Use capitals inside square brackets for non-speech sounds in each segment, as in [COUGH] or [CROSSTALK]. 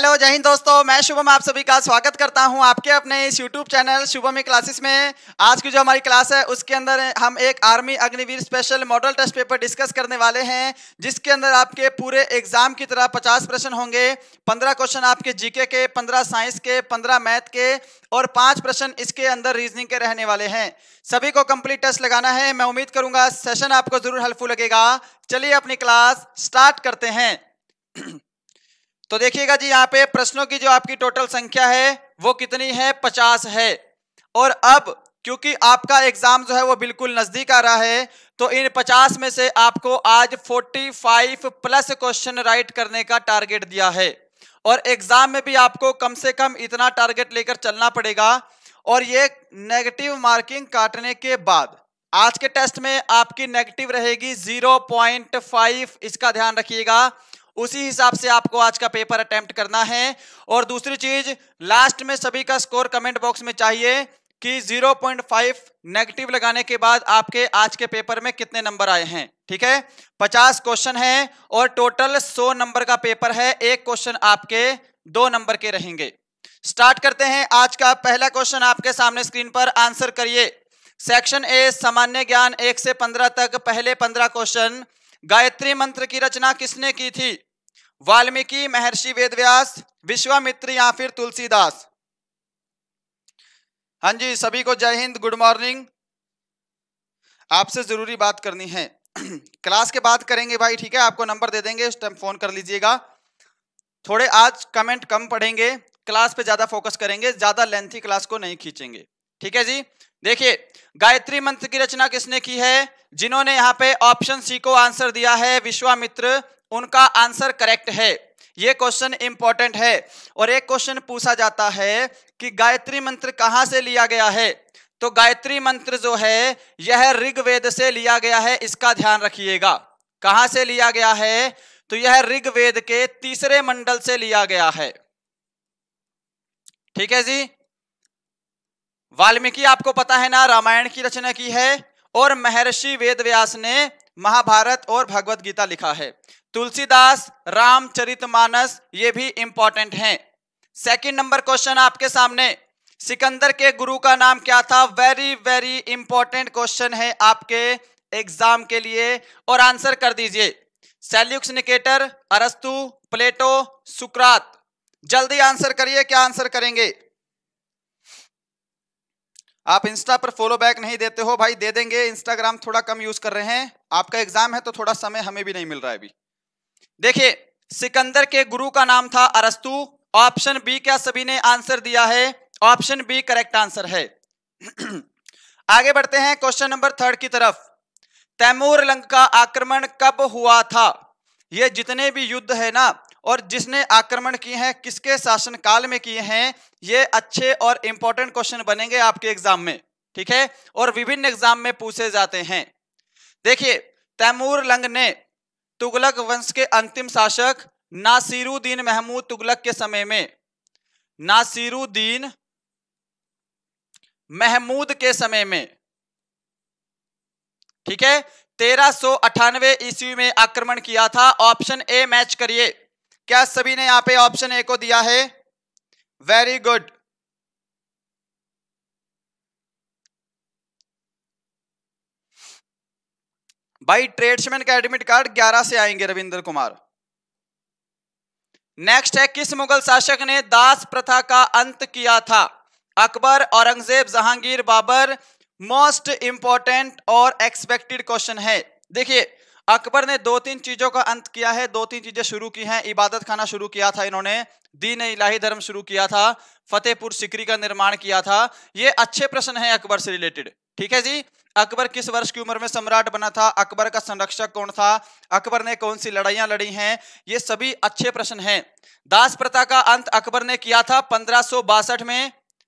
Hello जय हिंद दोस्तों मैं शुभम आप सभी का स्वागत करता हूं आपके अपने इस यूट्यूब चैनल शुभम क्लासेस में आज की जो हमारी क्लास है उसके अंदर हम एक army Agniveer special model test paper discuss करने वाले हैं जिसके अंदर आपके पूरे एग्जाम की तरह 50 प्रश्न होंगे 15 क्वेश्चन आपके जीके के पंद्रह साइंस के पंद्रह मैथ के और पाँच प्रश्न इसके अंदर रीजनिंग के रहने वाले हैं सभी को कंप्लीट टेस्ट लगाना है मैं उम्मीद करूंगा सेशन आपको जरूर हेल्पफुल लगेगा चलिए अपनी क्लास स्टार्ट करते हैं [CLEARS THROAT] तो देखिएगा जी यहाँ पे प्रश्नों की जो आपकी टोटल संख्या है वो कितनी है पचास है और अब क्योंकि आपका एग्जाम जो है वो बिल्कुल नजदीक आ रहा है तो इन पचास में से आपको आज forty five plus question write करने का टारगेट दिया है और एग्जाम में भी आपको कम से कम इतना टारगेट लेकर चलना पड़ेगा और ये नेगेटिव मार्किंग काटने के बाद आज के टेस्ट में आपकी नेगेटिव रहेगी फाइव इसका ध्यान रखिएगा उसी हिसाब से आपको आज का पेपर अटेम्प्ट करना है और दूसरी चीज लास्ट में सभी का स्कोर कमेंट बॉक्स में चाहिए कि 0.5 नेगेटिव लगाने के बाद आपके आज के पेपर में कितने नंबर आए हैं ठीक है 50 क्वेश्चन हैं और टोटल 100 नंबर का पेपर है एक क्वेश्चन आपके दो नंबर के रहेंगे स्टार्ट करते हैं आज का पहला क्वेश्चन आपके सामने स्क्रीन पर आंसर करिए सेक्शन ए सामान्य ज्ञान एक से पंद्रह तक पहले पंद्रह क्वेश्चन गायत्री मंत्र की रचना किसने की थी वाल्मीकि महर्षि वेदव्यास विश्वामित्र या फिर तुलसीदास हाँ जी सभी को जय हिंद गुड मॉर्निंग आपसे जरूरी बात करनी है [CLEARS THROAT] क्लास के बाद करेंगे भाई ठीक है आपको नंबर दे देंगे उस टाइम फोन कर लीजिएगा थोड़े आज कमेंट कम पढ़ेंगे क्लास पे ज्यादा फोकस करेंगे ज्यादा लेंथी क्लास को नहीं खींचेंगे ठीक है जी देखिए गायत्री मंत्र की रचना किसने की है जिन्होंने यहाँ पे ऑप्शन सी को आंसर दिया है विश्वामित्र उनका आंसर करेक्ट है ये क्वेश्चन इंपॉर्टेंट है और एक क्वेश्चन पूछा जाता है कि गायत्री मंत्र कहां से लिया गया है तो गायत्री मंत्र जो है यह ऋग्वेद से लिया गया है इसका ध्यान रखिएगा कहां से लिया गया है तो यह ऋग्वेद के तीसरे मंडल से लिया गया है ठीक है जी वाल्मीकि आपको पता है ना रामायण की रचना की है और महर्षि वेदव्यास ने महाभारत और भगवत गीता लिखा है तुलसीदास रामचरितमानस ये भी इंपॉर्टेंट हैं सेकंड नंबर क्वेश्चन आपके सामने सिकंदर के गुरु का नाम क्या था वेरी वेरी इंपॉर्टेंट क्वेश्चन है आपके एग्जाम के लिए और आंसर कर दीजिए सेल्यूक्स निकेटर अरस्तु प्लेटो सुक्रात जल्दी आंसर करिए क्या आंसर करेंगे आप इंस्टा पर फॉलो बैक नहीं देते हो भाई दे देंगे इंस्टाग्राम थोड़ा कम यूज कर रहे हैं आपका एग्जाम है तो थोड़ा समय हमें भी नहीं मिल रहा है अभी देखिए सिकंदर के गुरु का नाम था अरस्तु ऑप्शन बी क्या सभी ने आंसर दिया है ऑप्शन बी करेक्ट आंसर है [CLEARS THROAT] आगे बढ़ते हैं क्वेश्चन नंबर थर्ड की तरफ तैमूर लंग का आक्रमण कब हुआ था ये जितने भी युद्ध है ना और जिसने आक्रमण किए हैं किसके शासन काल में किए हैं ये अच्छे और इंपॉर्टेंट क्वेश्चन बनेंगे आपके एग्जाम में ठीक है और विभिन्न एग्जाम में पूछे जाते हैं देखिए तैमूर लंग ने तुगलक वंश के अंतिम शासक नासिरुद्दीन महमूद तुगलक के समय में नासिरुद्दीन महमूद के समय में ठीक है तेरह सो अठानवे ईस्वी में आक्रमण किया था ऑप्शन ए मैच करिए क्या सभी ने यहां पे ऑप्शन ए को दिया है वेरी गुड भाई ट्रेड्समैन का एडमिट कार्ड 11 से आएंगे रविंद्र कुमार नेक्स्ट है किस मुगल शासक ने दास प्रथा का अंत किया था अकबर औरंगजेब जहांगीर बाबर मोस्ट इंपॉर्टेंट और एक्सपेक्टेड क्वेश्चन है देखिए अकबर ने दो तीन चीजों का अंत किया है दो तीन चीजें शुरू की हैं इबादत खाना शुरू किया था इन्होंने दीन इलाही धर्म शुरू किया था फतेहपुर सिकरी का निर्माण किया था ये अच्छे प्रश्न है अकबर से रिलेटेड ठीक है जी अकबर किस वर्ष की उम्र में सम्राट बना था अकबर का संरक्षक कौन था अकबर ने कौन सी लड़ाइयां लड़ी हैं ये सभी अच्छे प्रश्न हैं दास प्रथा का अंत अकबर ने किया था पंद्रह में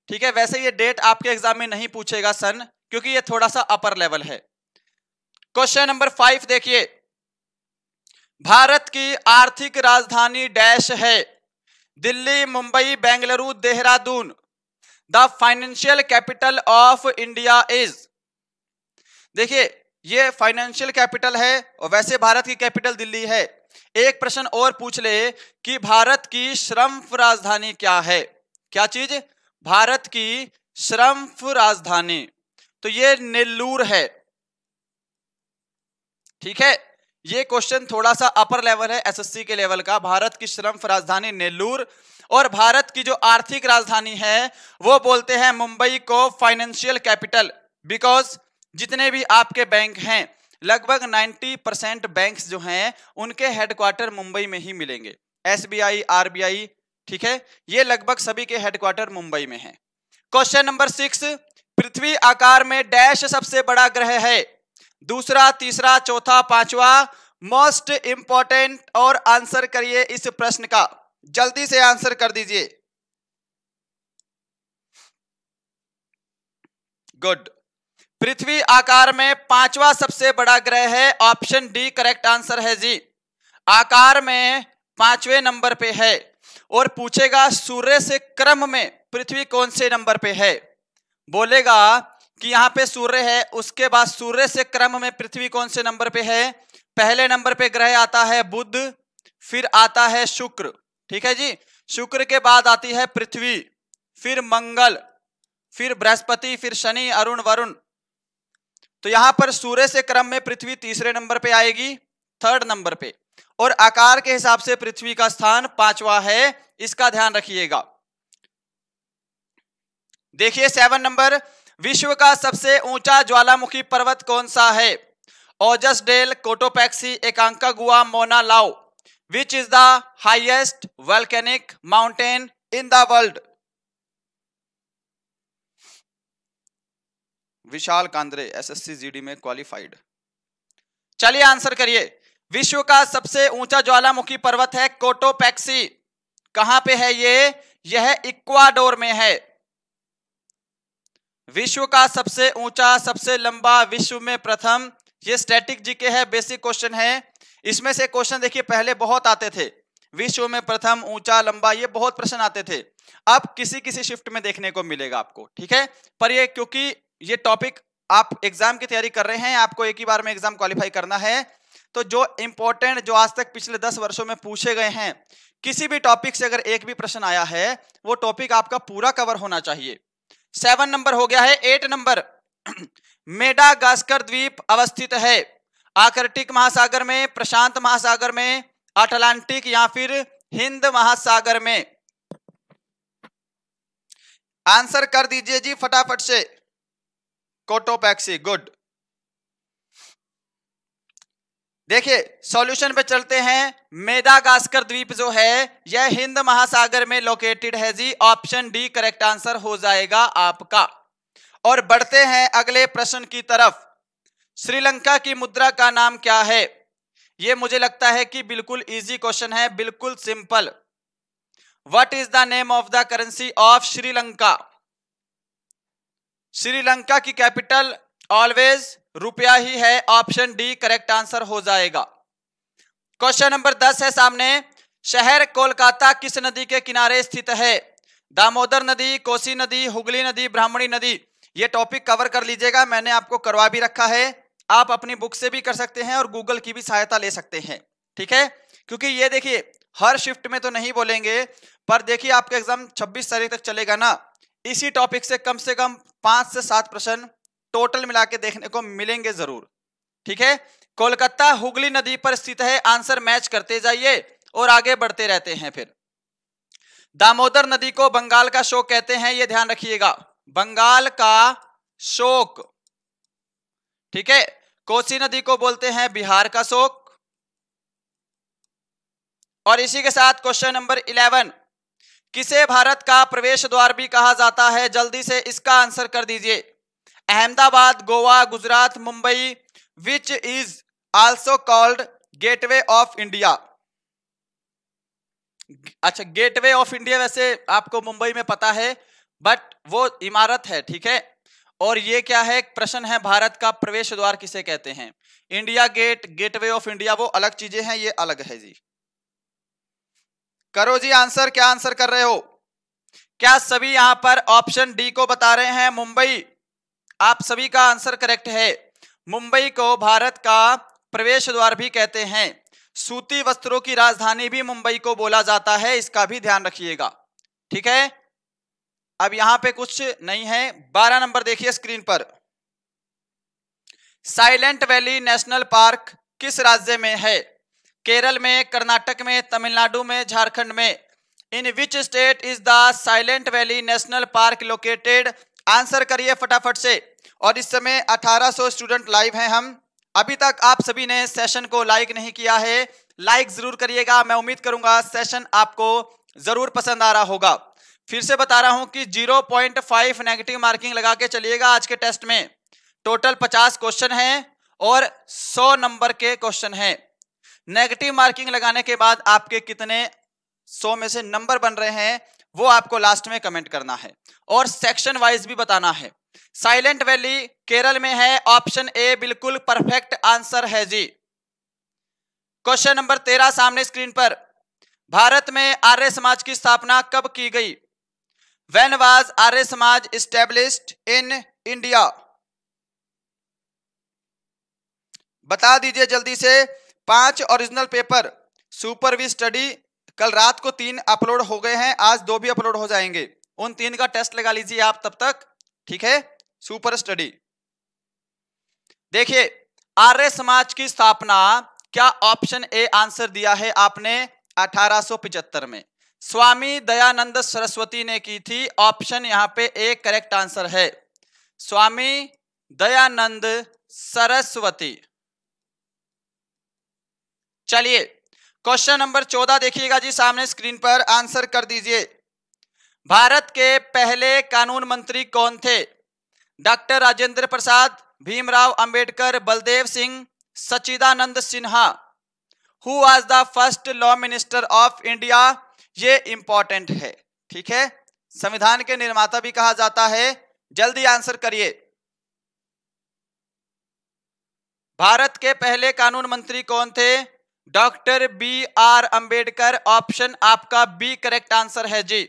ठीक है वैसे ये डेट आपके एग्जाम में नहीं पूछेगा सन क्योंकि ये थोड़ा सा अपर लेवल है क्वेश्चन नंबर फाइव देखिए भारत की आर्थिक राजधानी डैश है Delhi Mumbai Bengaluru Dehradun the financial capital of India is देखिए ये फाइनेंशियल कैपिटल है और वैसे भारत की कैपिटल दिल्ली है एक प्रश्न और पूछ ले कि भारत की श्रम राजधानी क्या है क्या चीज भारत की श्रम राजधानी तो ये नेल्लूर है ठीक है ये क्वेश्चन थोड़ा सा अपर लेवल है एसएससी के लेवल का भारत की श्रम राजधानी नेल्लूर और भारत की जो आर्थिक राजधानी है वो बोलते हैं मुंबई को फाइनेंशियल कैपिटल बिकॉज जितने भी आपके बैंक हैं लगभग 90 परसेंट बैंक जो हैं उनके हेडक्वार्टर मुंबई में ही मिलेंगे एस बी ठीक है ये लगभग सभी के हेडक्वार्टर मुंबई में है क्वेश्चन नंबर सिक्स पृथ्वी आकार में डैश सबसे बड़ा ग्रह है दूसरा तीसरा चौथा पांचवा मोस्ट इंपॉर्टेंट और आंसर करिए इस प्रश्न का जल्दी से आंसर कर दीजिए गुड पृथ्वी आकार में पांचवा सबसे बड़ा ग्रह है ऑप्शन डी करेक्ट आंसर है जी आकार में पांचवें नंबर पे है और पूछेगा सूर्य से क्रम में पृथ्वी कौन से नंबर पे है बोलेगा कि यहाँ पे सूर्य है उसके बाद सूर्य से क्रम में पृथ्वी कौन से नंबर पे है पहले नंबर पे ग्रह आता है बुध फिर आता है शुक्र ठीक है जी शुक्र के बाद आती है पृथ्वी फिर मंगल फिर बृहस्पति फिर शनि अरुण वरुण तो यहां पर सूर्य से क्रम में पृथ्वी तीसरे नंबर पे आएगी थर्ड नंबर पे और आकार के हिसाब से पृथ्वी का स्थान पांचवा है इसका ध्यान रखिएगा देखिए सेवन नंबर विश्व का सबसे ऊंचा ज्वालामुखी पर्वत कौन सा है ओजस del Cotopaxi एकांका Aconcagua Mauna Loa which is the highest volcanic mountain in the world Vishal Kandre SSC GD में क्वालिफाइड चलिए आंसर करिए विश्व का सबसे ऊंचा ज्वालामुखी पर्वत है कोटोपैक्सी कहां पे है ये यह इक्वाडोर में है विश्व का सबसे ऊंचा सबसे लंबा विश्व में प्रथम ये स्टैटिक जीके है बेसिक क्वेश्चन है इसमें से क्वेश्चन देखिए पहले बहुत आते थे विश्व में प्रथम ऊंचा लंबा ये बहुत प्रश्न आते थे अब किसी किसी शिफ्ट में देखने को मिलेगा आपको ठीक है पर ये क्योंकि ये टॉपिक आप एग्जाम की तैयारी कर रहे हैं आपको एक ही बार में एग्जाम क्वालिफाई करना है तो जो इंपॉर्टेंट जो आज तक पिछले दस वर्षों में पूछे गए हैं किसी भी टॉपिक से अगर एक भी प्रश्न आया है वो टॉपिक आपका पूरा कवर होना चाहिए सेवन नंबर हो गया है एट नंबर [CLEARS THROAT] मेडागास्कर द्वीप अवस्थित है आकर्टिक महासागर में प्रशांत महासागर में अटलांटिक या फिर हिंद महासागर में आंसर कर दीजिए जी फटाफट से कोटोपैक्सी गुड देखिए सॉल्यूशन पे चलते हैं मेदागास्कर द्वीप जो है यह हिंद महासागर में लोकेटेड है जी ऑप्शन डी करेक्ट आंसर हो जाएगा आपका और बढ़ते हैं अगले प्रश्न की तरफ श्रीलंका की मुद्रा का नाम क्या है यह मुझे लगता है कि बिल्कुल इजी क्वेश्चन है बिल्कुल simple what is the name of the currency of Sri Lanka Sri Lanka की कैपिटल ऑलवेज रुपया ही है ऑप्शन डी करेक्ट आंसर हो जाएगा क्वेश्चन नंबर दस है सामने शहर कोलकाता किस नदी के किनारे स्थित है दामोदर नदी कोसी नदी हुगली नदी ब्राह्मणी नदी ये टॉपिक कवर कर लीजिएगा मैंने आपको करवा भी रखा है आप अपनी बुक से भी कर सकते हैं और गूगल की भी सहायता ले सकते हैं ठीक है क्योंकि ये देखिए हर शिफ्ट में तो नहीं बोलेंगे पर देखिए आपका एग्जाम 26 तारीख तक चलेगा ना इसी टॉपिक से कम से कम पांच से सात प्रश्न टोटल मिला के देखने को मिलेंगे जरूर ठीक है कोलकाता हुगली नदी पर स्थित है आंसर मैच करते जाइए और आगे बढ़ते रहते हैं फिर दामोदर नदी को बंगाल का शोक कहते हैं यह ध्यान रखिएगा बंगाल का शोक ठीक है कोसी नदी को बोलते हैं बिहार का शोक और इसी के साथ क्वेश्चन नंबर इलेवन किसे भारत का प्रवेश द्वार भी कहा जाता है जल्दी से इसका आंसर कर दीजिए Ahmedabad Goa Gujarat Mumbai which is also called gateway of India अच्छा गेटवे ऑफ इंडिया वैसे आपको मुंबई में पता है बट वो इमारत है ठीक है और ये क्या है प्रश्न है भारत का प्रवेश द्वार किसे कहते हैं India gate gateway of India वो अलग चीजें हैं ये अलग है जी करो जी आंसर क्या आंसर कर रहे हो क्या सभी यहां पर ऑप्शन डी को बता रहे हैं मुंबई आप सभी का आंसर करेक्ट है मुंबई को भारत का प्रवेश द्वार भी कहते हैं सूती वस्त्रों की राजधानी भी मुंबई को बोला जाता है इसका भी ध्यान रखिएगा ठीक है अब यहां पे कुछ नहीं है बारह नंबर देखिए स्क्रीन पर साइलेंट वैली नेशनल पार्क किस राज्य में है केरल में कर्नाटक में तमिलनाडु में झारखंड में in which state is the silent valley national park located answer करिए फटाफट से और इस समय 1800 स्टूडेंट लाइव हैं हम अभी तक आप सभी ने सेशन को लाइक नहीं किया है लाइक जरूर करिएगा मैं उम्मीद करूंगा सेशन आपको जरूर पसंद आ रहा होगा फिर से बता रहा हूं कि 0.5 नेगेटिव मार्किंग लगा के चलिएगा आज के टेस्ट में टोटल 50 क्वेश्चन हैं और 100 नंबर के क्वेश्चन हैं नेगेटिव मार्किंग लगाने के बाद आपके कितने 100 में से नंबर बन रहे हैं वो आपको लास्ट में कमेंट करना है और सेक्शन वाइज भी बताना है साइलेंट वैली केरल में है ऑप्शन ए बिल्कुल परफेक्ट आंसर है जी क्वेश्चन नंबर तेरह सामने स्क्रीन पर भारत में आर्य समाज की स्थापना कब की गई वेन वाज आर्य समाज स्टेब्लिस्ड इन इंडिया बता दीजिए जल्दी से पांच original paper super we study कल रात को तीन अपलोड हो गए हैं आज दो भी अपलोड हो जाएंगे उन तीन का टेस्ट लगा लीजिए आप तब तक ठीक है सुपर स्टडी देखिए आर्य समाज की स्थापना क्या ऑप्शन ए आंसर दिया है आपने 1875 में स्वामी दयानंद सरस्वती ने की थी ऑप्शन यहां पे ए करेक्ट आंसर है स्वामी दयानंद सरस्वती चलिए क्वेश्चन नंबर चौदह देखिएगा जी सामने स्क्रीन पर आंसर कर दीजिए भारत के पहले कानून मंत्री कौन थे doctor Rajendra Prasad Bhimrao Ambedkar Baldev Singh Sachchidanand Sinha who was the first law minister of India ये इंपॉर्टेंट है ठीक है संविधान के निर्माता भी कहा जाता है जल्दी आंसर करिए भारत के पहले कानून मंत्री कौन थे doctor B R Ambedkar option आपका बी करेक्ट आंसर है जी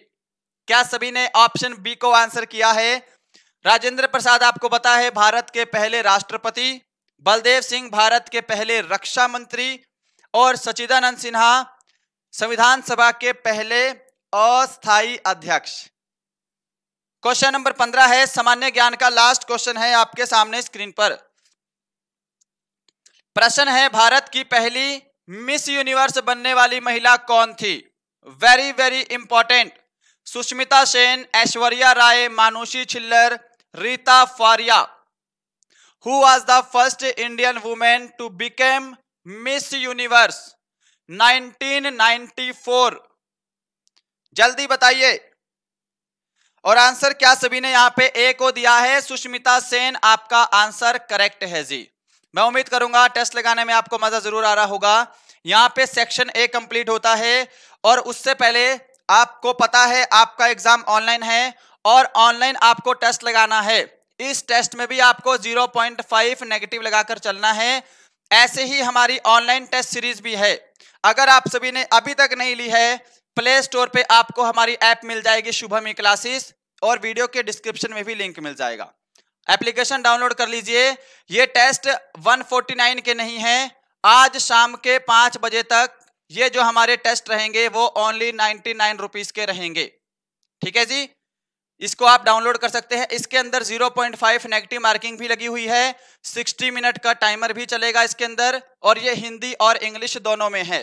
क्या सभी ने ऑप्शन बी को आंसर किया है राजेंद्र प्रसाद आपको बता है भारत के पहले राष्ट्रपति बलदेव सिंह भारत के पहले रक्षा मंत्री और सचिदानंद सिन्हा संविधान सभा के पहले अस्थाई अध्यक्ष क्वेश्चन नंबर पंद्रह है सामान्य ज्ञान का लास्ट क्वेश्चन है आपके सामने स्क्रीन पर प्रश्न है भारत की पहली मिस यूनिवर्स बनने वाली महिला कौन थी very very important Sushmita Sen Aishwarya Rai Manushi Chhillar Reita Faria who was the first Indian women to became miss universe 1994 जल्दी बताइए और आंसर क्या सभी ने यहां पे ए को दिया है सुष्मिता सेन आपका आंसर करेक्ट है जी मैं उम्मीद करूंगा टेस्ट लगाने में आपको मजा जरूर आ रहा होगा यहां पे सेक्शन ए कंप्लीट होता है और उससे पहले आपको पता है आपका एग्जाम ऑनलाइन है और ऑनलाइन आपको टेस्ट लगाना है इस टेस्ट में भी आपको 0.5 नेगेटिव लगाकर चलना है ऐसे ही हमारी ऑनलाइन टेस्ट सीरीज भी है अगर आप सभी ने अभी तक नहीं ली है प्ले स्टोर पे आपको हमारी ऐप मिल जाएगी शुभम ई क्लासेस और वीडियो के डिस्क्रिप्शन में भी लिंक मिल जाएगा एप्लीकेशन डाउनलोड कर लीजिए ये टेस्ट 149 के नहीं है आज शाम के पाँच बजे तक ये जो हमारे टेस्ट रहेंगे वो ओनली नाइनटी नाइन रुपीज के रहेंगे ठीक है जी इसको आप डाउनलोड कर सकते हैं इसके अंदर 0.5 नेगेटिव मार्किंग भी लगी हुई है 60 मिनट का टाइमर भी चलेगा इसके अंदर और ये हिंदी और इंग्लिश दोनों में है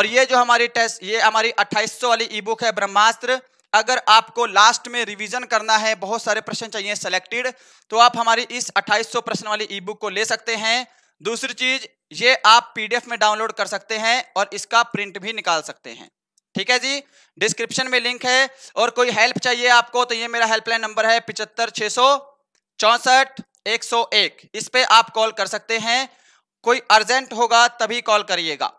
और ये जो हमारी टेस्ट ये हमारी 2800 वाली ई बुक है ब्रह्मास्त्र अगर आपको लास्ट में रिवीजन करना है बहुत सारे प्रश्न चाहिए सेलेक्टेड तो आप हमारी इस 2800 प्रश्न वाली ई बुक को ले सकते हैं दूसरी चीज ये आप पीडीएफ में डाउनलोड कर सकते हैं और इसका प्रिंट भी निकाल सकते हैं ठीक है जी डिस्क्रिप्शन में लिंक है और कोई हेल्प चाहिए आपको तो ये मेरा हेल्पलाइन नंबर है पिचहत्तर छह सौ चौसठ एक सौ एक इस पर आप कॉल कर सकते हैं कोई अर्जेंट होगा तभी कॉल करिएगा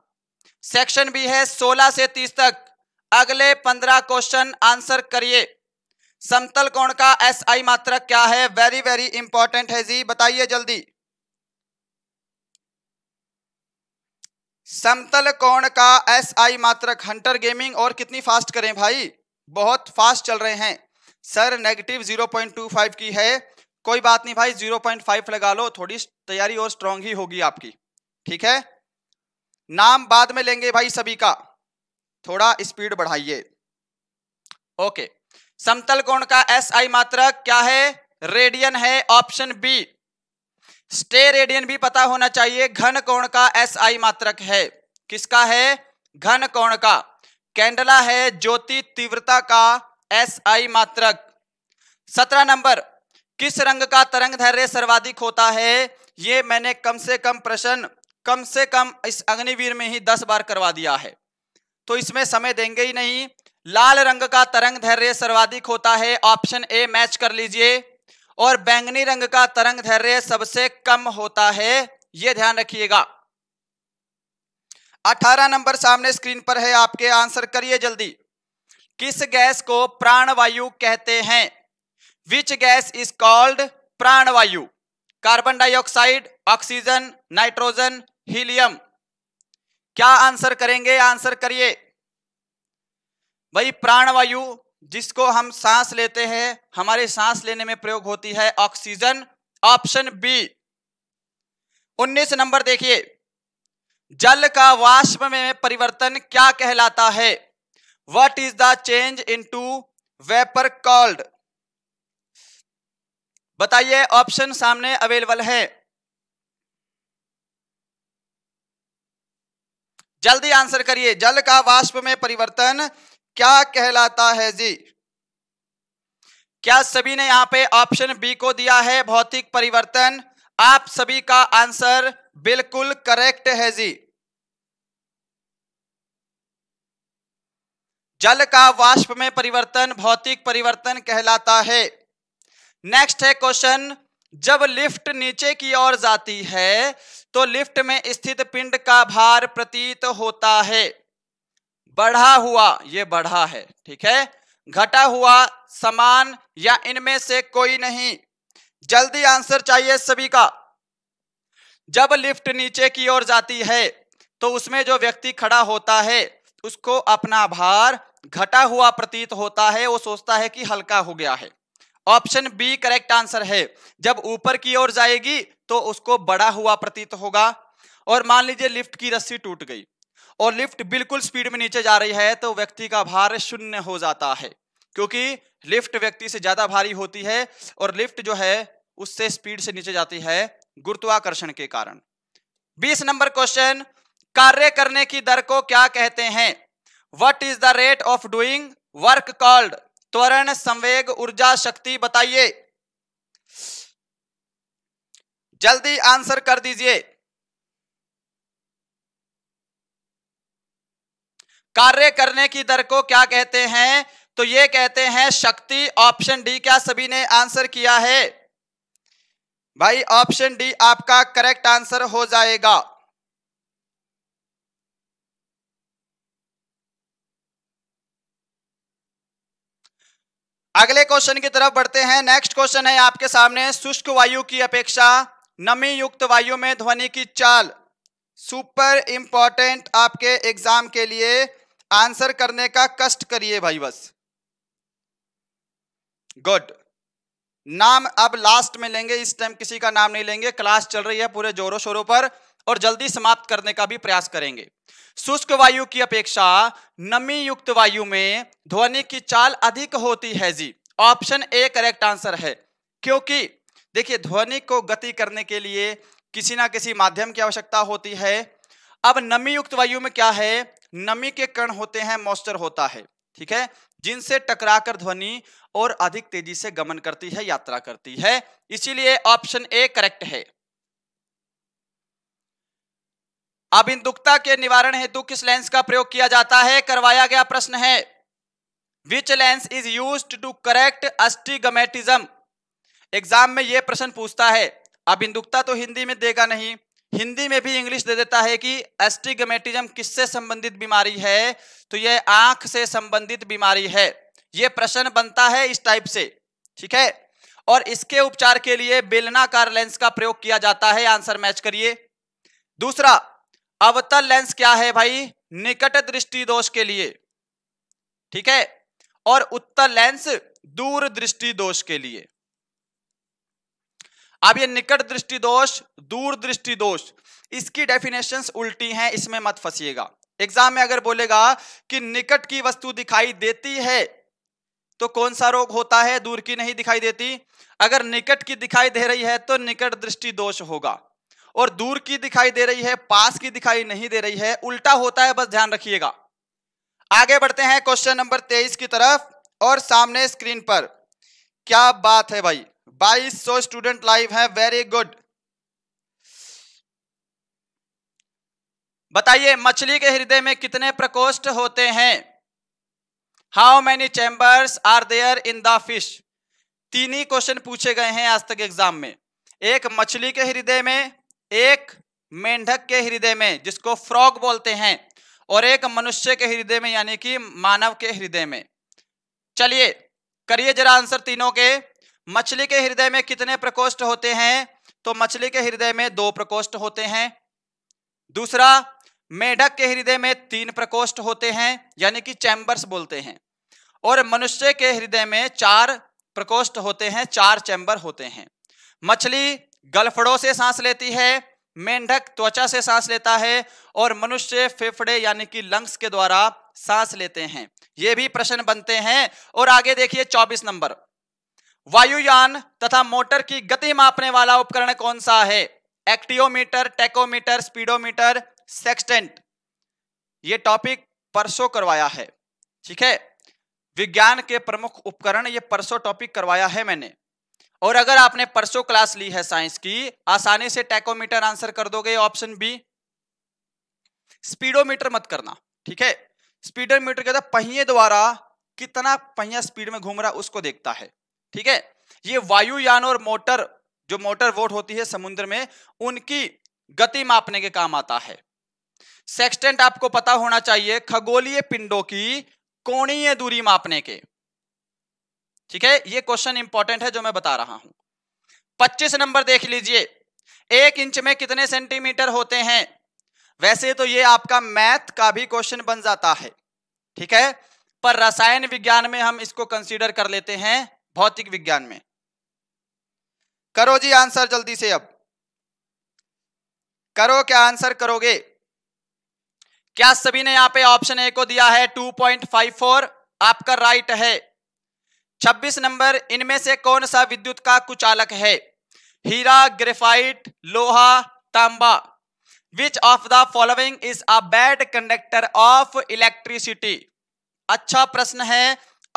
सेक्शन भी है 16 से 30 तक अगले 15 क्वेश्चन आंसर करिए समतल कोण का आई मात्रक क्या है वेरी वेरी इंपॉर्टेंट है जी बताइए जल्दी समतल कोण का एस आई मात्रक हंटर गेमिंग और कितनी फास्ट करें भाई बहुत फास्ट चल रहे हैं sir negative zero point two five की है कोई बात नहीं भाई जीरो पॉइंट फाइव लगा लो थोड़ी तैयारी और स्ट्रांग ही होगी आपकी ठीक है नाम बाद में लेंगे भाई सभी का थोड़ा स्पीड बढ़ाइए ओके समतल कोण का एस आई मात्रक क्या है रेडियन है ऑप्शन बी स्टे रेडियन भी पता होना चाहिए घन कोण का एसआई मात्रक है किसका है घन कोण का कैंडला है ज्योति तीव्रता का एसआई मात्रक सत्रह नंबर किस रंग का तरंग धैर्य सर्वाधिक होता है ये मैंने कम से कम प्रश्न कम से कम इस अग्निवीर में ही दस बार करवा दिया है तो इसमें समय देंगे ही नहीं लाल रंग का तरंग धैर्य सर्वाधिक होता है ऑप्शन ए मैच कर लीजिए और बैंगनी रंग का तरंग धैर्य सबसे कम होता है यह ध्यान रखिएगा 18 नंबर सामने स्क्रीन पर है आपके आंसर करिए जल्दी किस गैस को प्राणवायु कहते हैं विच गैस इज कॉल्ड प्राणवायु carbon dioxide oxygen nitrogen helium क्या आंसर करेंगे आंसर करिए भाई प्राणवायु जिसको हम सांस लेते हैं हमारे सांस लेने में प्रयोग होती है ऑक्सीजन ऑप्शन बी उन्नीस नंबर देखिए जल का वाष्प में परिवर्तन क्या कहलाता है what is the change into vapour called बताइए ऑप्शन सामने अवेलेबल है जल्दी आंसर करिए जल का वाष्प में परिवर्तन क्या कहलाता है जी क्या सभी ने यहां पे ऑप्शन बी को दिया है भौतिक परिवर्तन आप सभी का आंसर बिल्कुल करेक्ट है जी जल का वाष्प में परिवर्तन भौतिक परिवर्तन कहलाता है नेक्स्ट है क्वेश्चन जब लिफ्ट नीचे की ओर जाती है तो लिफ्ट में स्थित पिंड का भार प्रतीत होता है बढ़ा हुआ ये बढ़ा है ठीक है घटा हुआ समान या इनमें से कोई नहीं जल्दी आंसर चाहिए सभी का जब लिफ्ट नीचे की ओर जाती है तो उसमें जो व्यक्ति खड़ा होता है उसको अपना भार घटा हुआ प्रतीत होता है वो सोचता है कि हल्का हो गया है ऑप्शन बी करेक्ट आंसर है जब ऊपर की ओर जाएगी तो उसको बड़ा हुआ प्रतीत होगा और मान लीजिए लिफ्ट की रस्सी टूट गई और लिफ्ट बिल्कुल स्पीड में नीचे जा रही है तो व्यक्ति का भार शून्य हो जाता है क्योंकि लिफ्ट व्यक्ति से ज्यादा भारी होती है और लिफ्ट जो है उससे स्पीड से नीचे जाती है गुरुत्वाकर्षण के कारण बीस नंबर क्वेश्चन कार्य करने की दर को क्या कहते हैं what is the rate of doing work called त्वरण संवेग ऊर्जा शक्ति बताइए जल्दी आंसर कर दीजिए कार्य करने की दर को क्या कहते हैं तो ये कहते हैं शक्ति ऑप्शन डी क्या सभी ने आंसर किया है भाई ऑप्शन डी आपका करेक्ट आंसर हो जाएगा अगले क्वेश्चन की तरफ बढ़ते हैं नेक्स्ट क्वेश्चन है आपके सामने शुष्क वायु की अपेक्षा नमी युक्त वायु में ध्वनि की चाल सुपर इंपॉर्टेंट आपके एग्जाम के लिए आंसर करने का कष्ट करिए भाई बस गुड नाम अब लास्ट में लेंगे इस टाइम किसी का नाम नहीं लेंगे क्लास चल रही है पूरे जोरों शोरों पर और जल्दी समाप्त करने का भी प्रयास करेंगे शुष्क वायु की अपेक्षा नमी युक्त वायु में ध्वनि की चाल अधिक होती है जी ऑप्शन ए करेक्ट आंसर है क्योंकि देखिए ध्वनि को गति करने के लिए किसी ना किसी माध्यम की आवश्यकता होती है अब नमी युक्त वायु में क्या है नमी के कण होते हैं मॉइस्चर होता है ठीक है जिनसे टकराकर ध्वनि और अधिक तेजी से गमन करती है यात्रा करती है इसीलिए ऑप्शन ए करेक्ट है अब दुखता के निवारण हेतु किस लेंस का प्रयोग किया जाता है करवाया गया प्रश्न है which lens is use to correct astigmatism exam में यह प्रश्न पूछता है अब इंदुकता तो हिंदी में देगा नहीं हिंदी में भी इंग्लिश दे देता है कि एस्टिगमेटिज्म किससे संबंधित बीमारी है तो यह आंख से संबंधित बीमारी है यह प्रश्न बनता है इस टाइप से ठीक है और इसके उपचार के लिए बेलनाकार लेंस का प्रयोग किया जाता है आंसर मैच करिए दूसरा अवतल लेंस क्या है भाई निकट दृष्टि दोष के लिए ठीक है और उत्तर लेंस दूर दृष्टि दोष के लिए अब ये निकट दृष्टि दोष दूर दृष्टि दोष इसकी डेफिनेशन उल्टी हैं इसमें मत फंसिएगा एग्जाम में अगर बोलेगा कि निकट की वस्तु दिखाई देती है तो कौन सा रोग होता है दूर की नहीं दिखाई देती अगर निकट की दिखाई दे रही है तो निकट दृष्टि दोष होगा और दूर की दिखाई दे रही है पास की दिखाई नहीं दे रही है उल्टा होता है बस ध्यान रखिएगा आगे बढ़ते हैं क्वेश्चन नंबर तेईस की तरफ और सामने स्क्रीन पर क्या बात है भाई बाईस सौ स्टूडेंट लाइव है वेरी गुड बताइए मछली के हृदय में कितने प्रकोष्ठ होते हैं how many chambers are there in the fish तीन ही क्वेश्चन पूछे गए हैं आज तक एग्जाम में एक मछली के हृदय में एक मेंढक के हृदय में जिसको फ्रॉग बोलते हैं और एक मनुष्य के हृदय में यानी कि मानव के हृदय में चलिए करिए जरा आंसर तीनों के मछली के हृदय में कितने प्रकोष्ठ होते हैं तो मछली के हृदय में दो प्रकोष्ठ होते हैं दूसरा मेढक के हृदय में तीन प्रकोष्ठ होते हैं यानी कि चैम्बर्स बोलते हैं और मनुष्य के हृदय में चार प्रकोष्ठ होते हैं चार चैंबर होते हैं मछली गलफड़ों से सांस लेती है मेंढक त्वचा से सांस लेता है और मनुष्य फेफड़े यानी कि लंग्स के द्वारा सांस लेते हैं ये भी प्रश्न बनते हैं और आगे देखिए चौबीस नंबर वायुयान तथा मोटर की गति मापने वाला उपकरण कौन सा है एक्टियोमीटर टेकोमीटर स्पीडोमीटर सेक्सटेंट ये टॉपिक परसों करवाया है ठीक है विज्ञान के प्रमुख उपकरण ये परसों टॉपिक करवाया है मैंने और अगर आपने परसों क्लास ली है साइंस की आसानी से टेकोमीटर आंसर कर दोगे ऑप्शन बी स्पीडोमीटर मत करना ठीक है स्पीडोमीटर कहता है पहिए द्वारा कितना पहिया स्पीड में घूम रहा है उसको देखता है ठीक है ये वायुयान और मोटर जो मोटर वोट होती है समुद्र में उनकी गति मापने के काम आता है सेक्सटेंट आपको पता होना चाहिए खगोलीय पिंडों की कोणीय दूरी मापने के ठीक है ये क्वेश्चन इंपॉर्टेंट है जो मैं बता रहा हूं 25 नंबर देख लीजिए एक इंच में कितने सेंटीमीटर होते हैं वैसे तो ये आपका मैथ का भी क्वेश्चन बन जाता है ठीक है पर रसायन विज्ञान में हम इसको कंसीडर कर लेते हैं भौतिक विज्ञान में करो जी आंसर जल्दी से अब करो क्या आंसर करोगे क्या सभी ने यहां पे ऑप्शन ए को दिया है 2.54 आपका राइट है 26 नंबर इनमें से कौन सा विद्युत का कुचालक है हीरा ग्रेफाइट लोहा तांबा which of the following is a bad conductor of electricity अच्छा प्रश्न है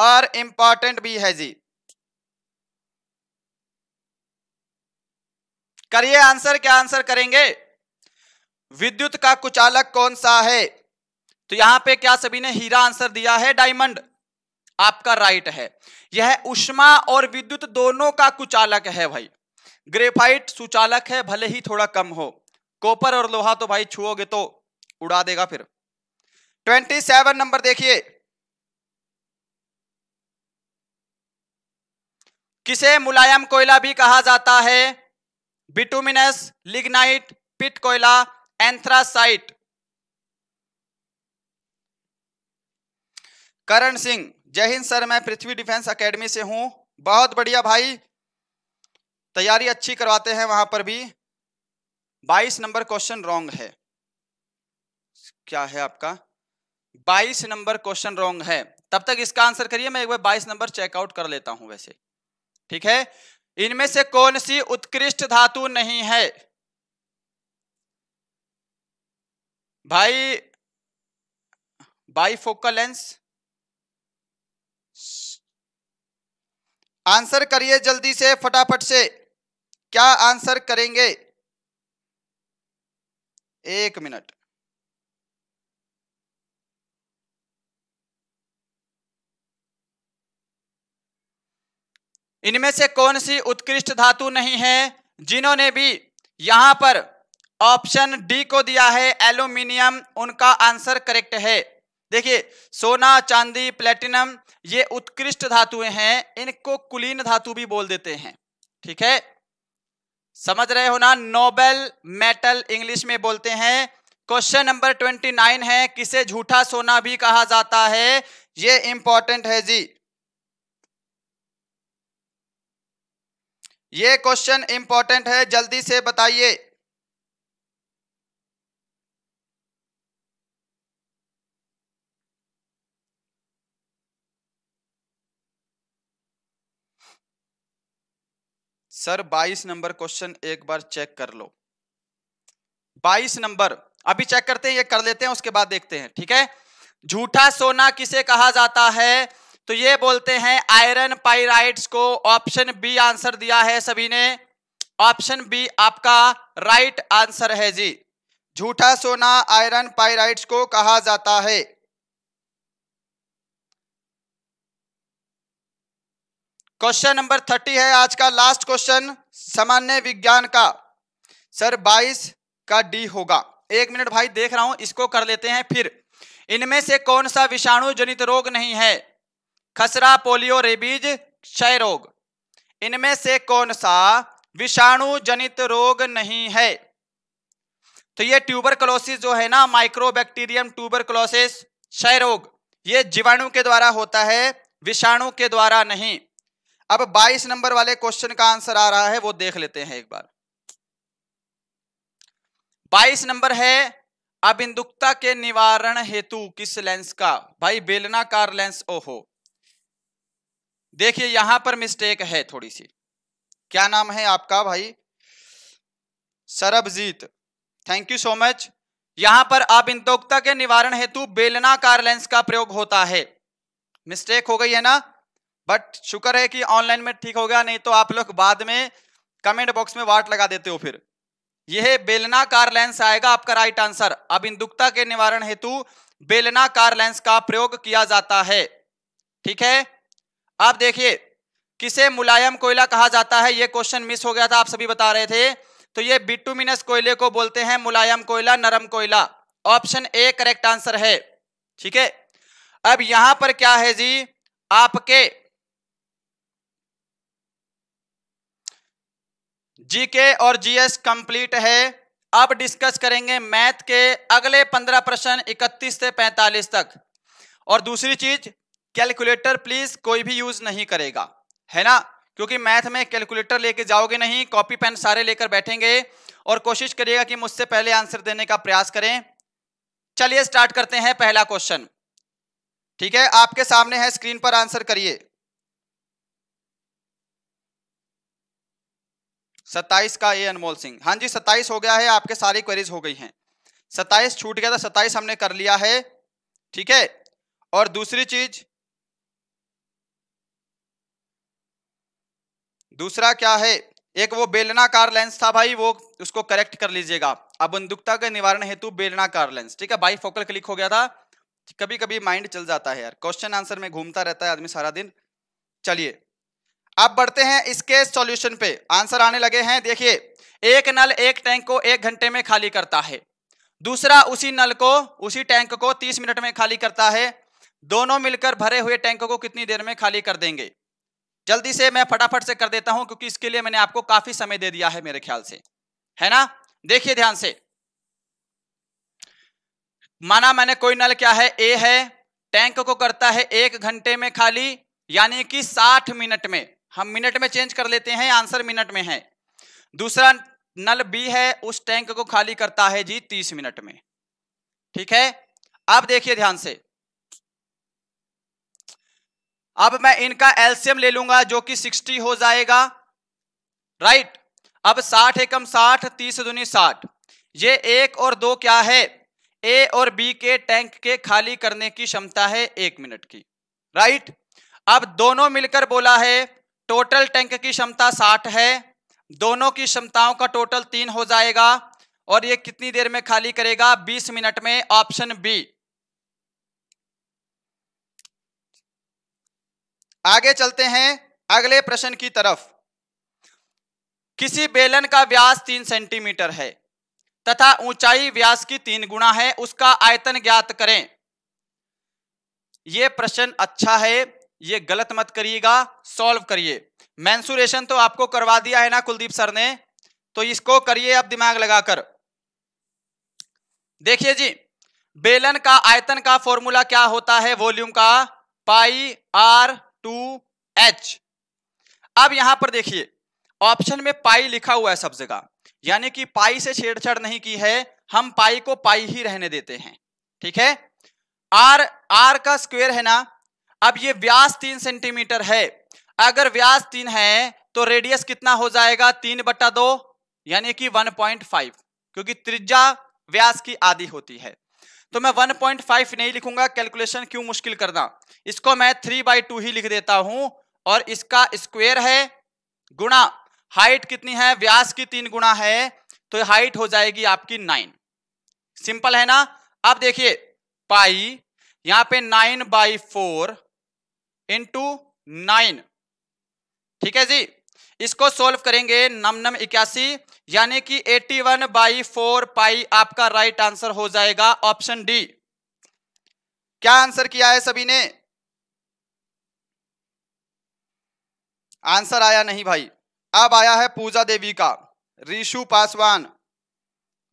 और इंपॉर्टेंट भी है जी करिए आंसर क्या आंसर करेंगे विद्युत का कुचालक कौन सा है तो यहां पे क्या सभी ने हीरा आंसर दिया है डायमंड आपका राइट है यह उष्मा और विद्युत दोनों का कुचालक है भाई ग्रेफाइट सुचालक है भले ही थोड़ा कम हो कॉपर और लोहा तो भाई छुओगे तो उड़ा देगा फिर ट्वेंटी सेवन नंबर देखिए किसे मुलायम कोयला भी कहा जाता है बिटुमिनस लिग्नाइट पिट कोयला एंथ्रासाइट करण सिंह जय हिंद सर मैं पृथ्वी डिफेंस एकेडमी से हूं बहुत बढ़िया भाई तैयारी अच्छी करवाते हैं वहां पर भी 22 नंबर क्वेश्चन रॉन्ग है क्या है आपका 22 नंबर क्वेश्चन रॉन्ग है तब तक इसका आंसर करिए मैं एक बार 22 नंबर चेकआउट कर लेता हूं वैसे ठीक है इनमें से कौन सी उत्कृष्ट धातु नहीं है भाई बाईफोकल लेंस आंसर करिए जल्दी से फटाफट से क्या आंसर करेंगे एक मिनट इनमें से कौन सी उत्कृष्ट धातु नहीं है जिन्होंने भी यहां पर ऑप्शन डी को दिया है एल्यूमिनियम उनका आंसर करेक्ट है देखिए सोना चांदी प्लेटिनम ये उत्कृष्ट धातुएं हैं इनको कुलीन धातु भी बोल देते हैं ठीक है समझ रहे हो ना नोबेल मेटल इंग्लिश में बोलते हैं क्वेश्चन नंबर ट्वेंटी नाइन है किसे झूठा सोना भी कहा जाता है ये इंपॉर्टेंट है जी ये क्वेश्चन इंपॉर्टेंट है जल्दी से बताइए सर 22 नंबर क्वेश्चन एक बार चेक कर लो 22 नंबर अभी चेक करते हैं ये कर लेते हैं उसके बाद देखते हैं ठीक है झूठा सोना किसे कहा जाता है तो ये बोलते हैं आयरन पाइराइड्स को ऑप्शन बी आंसर दिया है सभी ने ऑप्शन बी आपका राइट आंसर है जी झूठा सोना आयरन पाइराइड्स को कहा जाता है क्वेश्चन नंबर थर्टी है आज का लास्ट क्वेश्चन सामान्य विज्ञान का सर बाईस का डी होगा एक मिनट भाई देख रहा हूं इसको कर लेते हैं फिर इनमें से कौन सा विषाणु जनित रोग नहीं है खसरा पोलियो रेबीज क्षय रोग इनमें से कौन सा विषाणु जनित रोग नहीं है तो ये क्लोसिस जो है ना माइक्रोबैक्टीरियम ट्यूबरक्लोसिस क्षय रोग ये जीवाणु के द्वारा होता है विषाणु के द्वारा नहीं अब 22 नंबर वाले क्वेश्चन का आंसर आ रहा है वो देख लेते हैं एक बार 22 नंबर है अबिंदुकता के निवारण हेतु किस लेंस का भाई बेलनाकार लेंस ओहो देखिए यहां पर मिस्टेक है थोड़ी सी क्या नाम है आपका भाई Sarabjeet thank you so much यहां पर इंतोक्ता के निवारण हेतु बेलनाकार लेंस का प्रयोग होता है मिस्टेक हो गई है ना बट शुक्र है कि ऑनलाइन में ठीक हो गया नहीं तो आप लोग बाद में कमेंट बॉक्स में वाट लगा देते हो फिर यह बेलनाकार लेंस आएगा आपका राइट आंसर अब इंदुक्ता के निवारण हेतु बेलनाकार लेंस का प्रयोग किया जाता है ठीक है आप देखिए किसे मुलायम कोयला कहा जाता है ये क्वेश्चन मिस हो गया था आप सभी बता रहे थे तो ये बिटुमिनस कोयले को बोलते हैं मुलायम कोयला नरम कोयला ऑप्शन ए करेक्ट आंसर है ठीक है अब यहां पर क्या है जी आपके जीके और जीएस कंप्लीट है अब डिस्कस करेंगे मैथ के अगले पंद्रह प्रश्न इकतीस से पैंतालीस तक और दूसरी चीज कैलकुलेटर प्लीज कोई भी यूज नहीं करेगा है ना क्योंकि मैथ में कैलकुलेटर लेके जाओगे नहीं कॉपी पेन सारे लेकर बैठेंगे और कोशिश करिएगा कि मुझसे पहले आंसर देने का प्रयास करें चलिए स्टार्ट करते हैं पहला क्वेश्चन ठीक है आपके सामने है स्क्रीन पर आंसर करिए सत्ताईस का ए अनमोल सिंह हाँ जी सताइस हो गया है आपके सारी क्वेरीज हो गई हैं सताइस छूट गया था सताइस हमने कर लिया है ठीक है और दूसरी चीज दूसरा क्या है एक वो बेलनाकार लेंस था भाई वो उसको करेक्ट कर लीजिएगा अबंधुकता के निवारण हेतु बेलनाकार लेंस ठीक है बाई फोकल क्लिक हो गया था कभी कभी माइंड चल जाता है यार क्वेश्चन आंसर में घूमता रहता है आदमी सारा दिन चलिए अब बढ़ते हैं इसके सॉल्यूशन पे आंसर आने लगे हैं देखिए एक नल एक टैंक को एक घंटे में खाली करता है दूसरा उसी नल को उसी टैंक को तीस मिनट में खाली करता है दोनों मिलकर भरे हुए टैंक को कितनी देर में खाली कर देंगे जल्दी से मैं फटाफट से कर देता हूं क्योंकि इसके लिए मैंने आपको काफी समय दे दिया है मेरे ख्याल से है ना देखिए ध्यान से माना मैंने कोई नल क्या है ए है टैंक को करता है एक घंटे में खाली यानी कि साठ मिनट में हम मिनट में चेंज कर लेते हैं आंसर मिनट में है दूसरा नल बी है उस टैंक को खाली करता है जी तीस मिनट में ठीक है अब देखिए ध्यान से अब मैं इनका एल्सियम ले लूंगा जो कि 60 हो जाएगा राइट अब 60 एकम 60 तीस दुनी 60 ये एक और दो क्या है ए और बी के टैंक के खाली करने की क्षमता है एक मिनट की राइट अब दोनों मिलकर बोला है टोटल टैंक की क्षमता 60 है दोनों की क्षमताओं का टोटल तीन हो जाएगा और ये कितनी देर में खाली करेगा 20 मिनट में ऑप्शन बी आगे चलते हैं अगले प्रश्न की तरफ किसी बेलन का व्यास तीन सेंटीमीटर है तथा ऊंचाई व्यास की तीन गुणा है उसका आयतन ज्ञात करें यह प्रश्न अच्छा है यह गलत मत करिएगा सॉल्व करिए मैंसुरेशन तो आपको करवा दिया है ना कुलदीप सर ने तो इसको करिए आप दिमाग लगाकर देखिए जी बेलन का आयतन का फॉर्मूला क्या होता है वॉल्यूम का पाई आर टू एच अब यहां पर देखिए ऑप्शन में पाई लिखा हुआ है सब जगह यानी कि पाई से छेड़छाड़ नहीं की है हम पाई को पाई ही रहने देते हैं ठीक है आर आर का स्क्वायर है ना अब ये व्यास तीन सेंटीमीटर है अगर व्यास तीन है तो रेडियस कितना हो जाएगा तीन बट्टा दो यानी कि 1.5 क्योंकि त्रिज्या व्यास की आधी होती है तो मैं 1.5 नहीं लिखूंगा कैलकुलेशन क्यों मुश्किल करना इसको मैं थ्री बाई टू ही लिख देता हूं और इसका स्क्वेयर है गुणा हाइट कितनी है व्यास की तीन गुणा है तो हाइट हो जाएगी आपकी नाइन सिंपल है ना अब देखिए पाई यहां पे nine by four into nine ठीक है जी इसको सोल्व करेंगे नम नम इक्यासी यानी कि 81 वन बाई फोर पाई आपका राइट आंसर हो जाएगा ऑप्शन डी क्या आंसर किया है सभी ने आंसर आया नहीं भाई अब आया है पूजा देवी का रिशु पासवान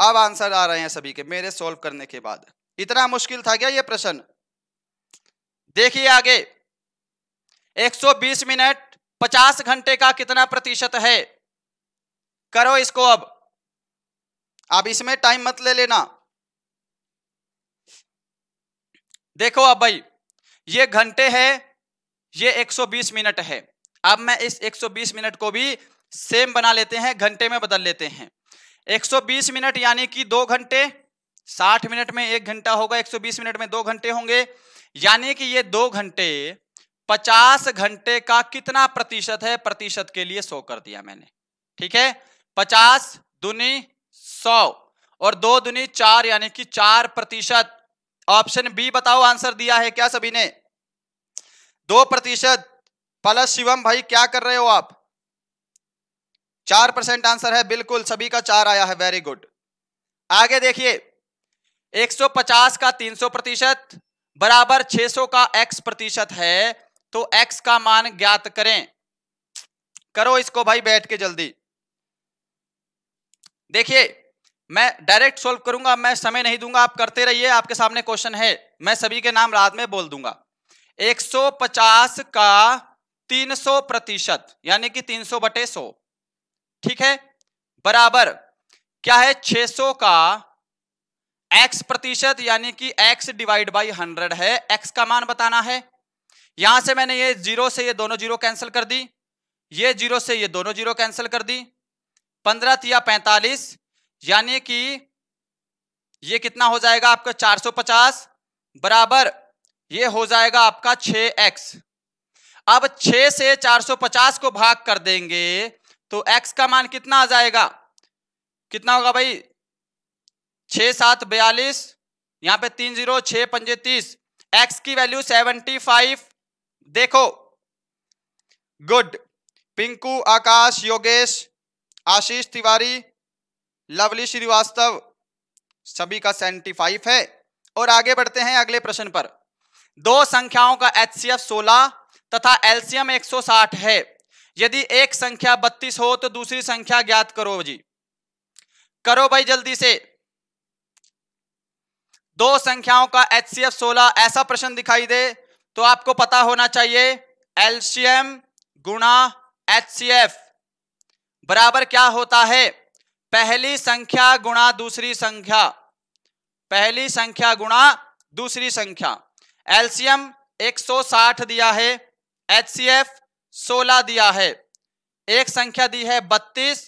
अब आंसर आ रहे हैं सभी के मेरे सॉल्व करने के बाद इतना मुश्किल था क्या ये प्रश्न देखिए आगे 120 मिनट पचास घंटे का कितना प्रतिशत है करो इसको अब अब इसमें टाइम मत ले लेना देखो अब भाई ये घंटे है ये 120 मिनट है अब मैं इस 120 मिनट को भी सेम बना लेते हैं घंटे में बदल लेते हैं 120 मिनट यानी कि दो घंटे 60 मिनट में एक घंटा होगा 120 मिनट में दो घंटे होंगे यानी कि ये दो घंटे पचास घंटे का कितना प्रतिशत है प्रतिशत के लिए सौ कर दिया मैंने ठीक है पचास दुनी सौ और दो दुनी चार यानी कि चार प्रतिशत ऑप्शन बी बताओ आंसर दिया है क्या सभी ने दो प्रतिशत प्लस शिवम भाई क्या कर रहे हो आप चार परसेंट आंसर है बिल्कुल सभी का चार आया है वेरी गुड आगे देखिए 150 का 300 प्रतिशत बराबर 600 का x प्रतिशत है तो x का मान ज्ञात करें करो इसको भाई बैठ के जल्दी देखिए मैं डायरेक्ट सॉल्व करूंगा मैं समय नहीं दूंगा आप करते रहिए आपके सामने क्वेश्चन है मैं सभी के नाम रात में बोल दूंगा 150 का 300 प्रतिशत यानी कि 300 बटे 100 ठीक है बराबर क्या है 600 का x प्रतिशत यानी कि x डिवाइड बाई 100 है x का मान बताना है यहां से मैंने ये जीरो से ये दोनों जीरो कैंसिल कर दी ये जीरो से ये दोनों जीरो कैंसिल कर दी पंद्रह तिया पैंतालीस यानी कि ये कितना हो जाएगा आपका चार पचास बराबर ये हो जाएगा आपका छ एक्स अब छ से चार पचास को भाग कर देंगे तो एक्स का मान कितना आ जाएगा कितना होगा भाई छ सात बयालीस यहां पे तीन जीरो छ पंजे तीस एक्स की वैल्यू सेवेंटी फाइव देखो गुड पिंकू आकाश योगेश आशीष तिवारी लवली श्रीवास्तव सभी का सेवेंटी फाइव है और आगे बढ़ते हैं अगले प्रश्न पर दो संख्याओं का एच सी एफ सोलह तथा एलसीएम 160 है यदि एक संख्या 32 हो तो दूसरी संख्या ज्ञात करो जी करो भाई जल्दी से दो संख्याओं का एच सी एफ सोलह ऐसा प्रश्न दिखाई दे तो आपको पता होना चाहिए एलसीएम गुणा एच बराबर क्या होता है पहली संख्या गुणा दूसरी संख्या पहली संख्या गुणा दूसरी संख्या एलसीएम 160 दिया है एच 16 दिया है एक संख्या दी है 32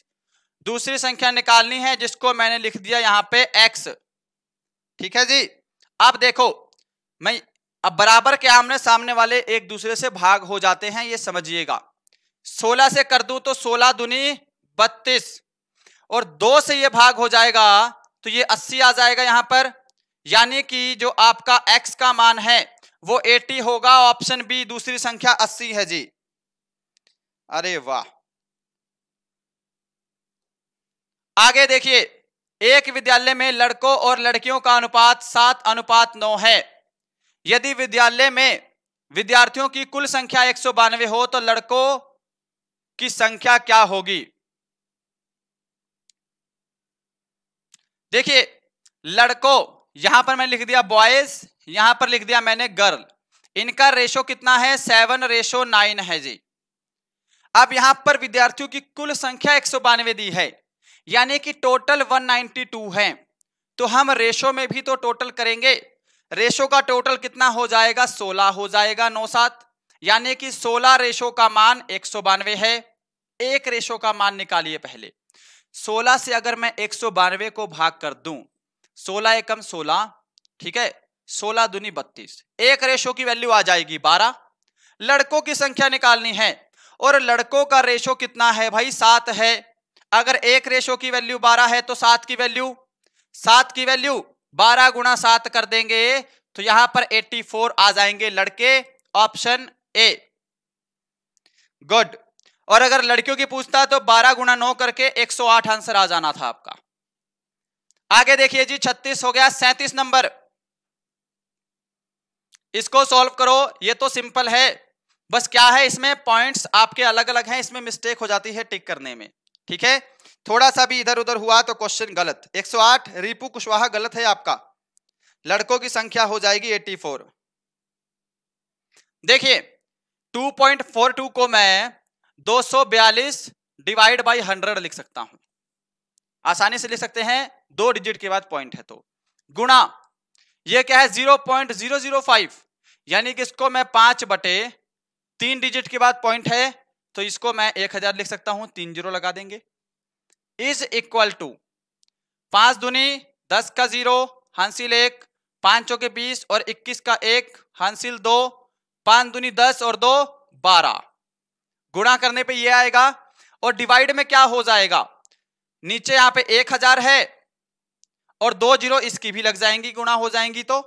दूसरी संख्या निकालनी है जिसको मैंने लिख दिया यहां पे x ठीक है जी अब देखो मैं अब बराबर के आमने सामने वाले एक दूसरे से भाग हो जाते हैं ये समझिएगा 16 से कर दू तो 16 दुनी 32 और 2 से ये भाग हो जाएगा तो ये 80 आ जाएगा यहां पर यानी कि जो आपका x का मान है वो 80 होगा ऑप्शन बी दूसरी संख्या 80 है जी अरे वाह आगे देखिए एक विद्यालय में लड़कों और लड़कियों का अनुपात सात अनुपात नौ है यदि विद्यालय में विद्यार्थियों की कुल संख्या एक हो तो लड़कों की संख्या क्या होगी देखिए लड़कों यहां पर मैंने लिख दिया बॉयज यहां पर लिख दिया मैंने गर्ल इनका रेशो कितना है सेवन रेशो नाइन है जी अब यहां पर विद्यार्थियों की कुल संख्या एक दी है यानी कि टोटल 192 है तो हम रेशो में भी तो टोटल करेंगे रेशो का टोटल कितना हो जाएगा सोलह हो जाएगा नौ सात यानी कि सोलह रेशो का मान एक सौ बानवे है एक रेशो का मान निकालिए पहले सोलह से अगर मैं एक सौ बानवे को भाग कर दूं सोलह एकम सोलह ठीक है सोलह दुनी बत्तीस एक रेशो की वैल्यू आ जाएगी बारह लड़कों की संख्या निकालनी है और लड़कों का रेशो कितना है भाई सात है अगर एक रेशो की वैल्यू बारह है तो सात की वैल्यू सात की वैल्यू बारह गुणा सात कर देंगे तो यहां पर 84 आ जाएंगे लड़के ऑप्शन ए गुड और अगर लड़कियों की पूछता तो 12 गुणा नौ करके 108 आंसर आ जाना था आपका आगे देखिए जी 36 हो गया 37 नंबर इसको सॉल्व करो ये तो सिंपल है बस क्या है इसमें पॉइंट्स आपके अलग अलग हैं इसमें मिस्टेक हो जाती है टिक करने में ठीक है थोड़ा सा भी इधर उधर हुआ तो क्वेश्चन गलत 108 रिपू कुशवाहा गलत है आपका लड़कों की संख्या हो जाएगी 84 देखिए 2.42 को मैं 242 डिवाइड बाय 100 लिख सकता हूं आसानी से लिख सकते हैं दो डिजिट के बाद पॉइंट है तो गुणा ये क्या है 0.005 यानी कि इसको मैं पांच बटे तीन डिजिट के बाद पॉइंट है तो इसको मैं एक हजार लिख सकता हूं तीन जीरो लगा देंगे इज इक्वल टू पांच दुनी दस का जीरो हांसिल एक पांचों के बीस और इक्कीस का एक हांसिल दो पांच दुनी दस और दो बारह गुणा करने पे ये आएगा और डिवाइड में क्या हो जाएगा नीचे यहां पे एक हजार है और दो जीरो इसकी भी लग जाएंगी गुणा हो जाएंगी तो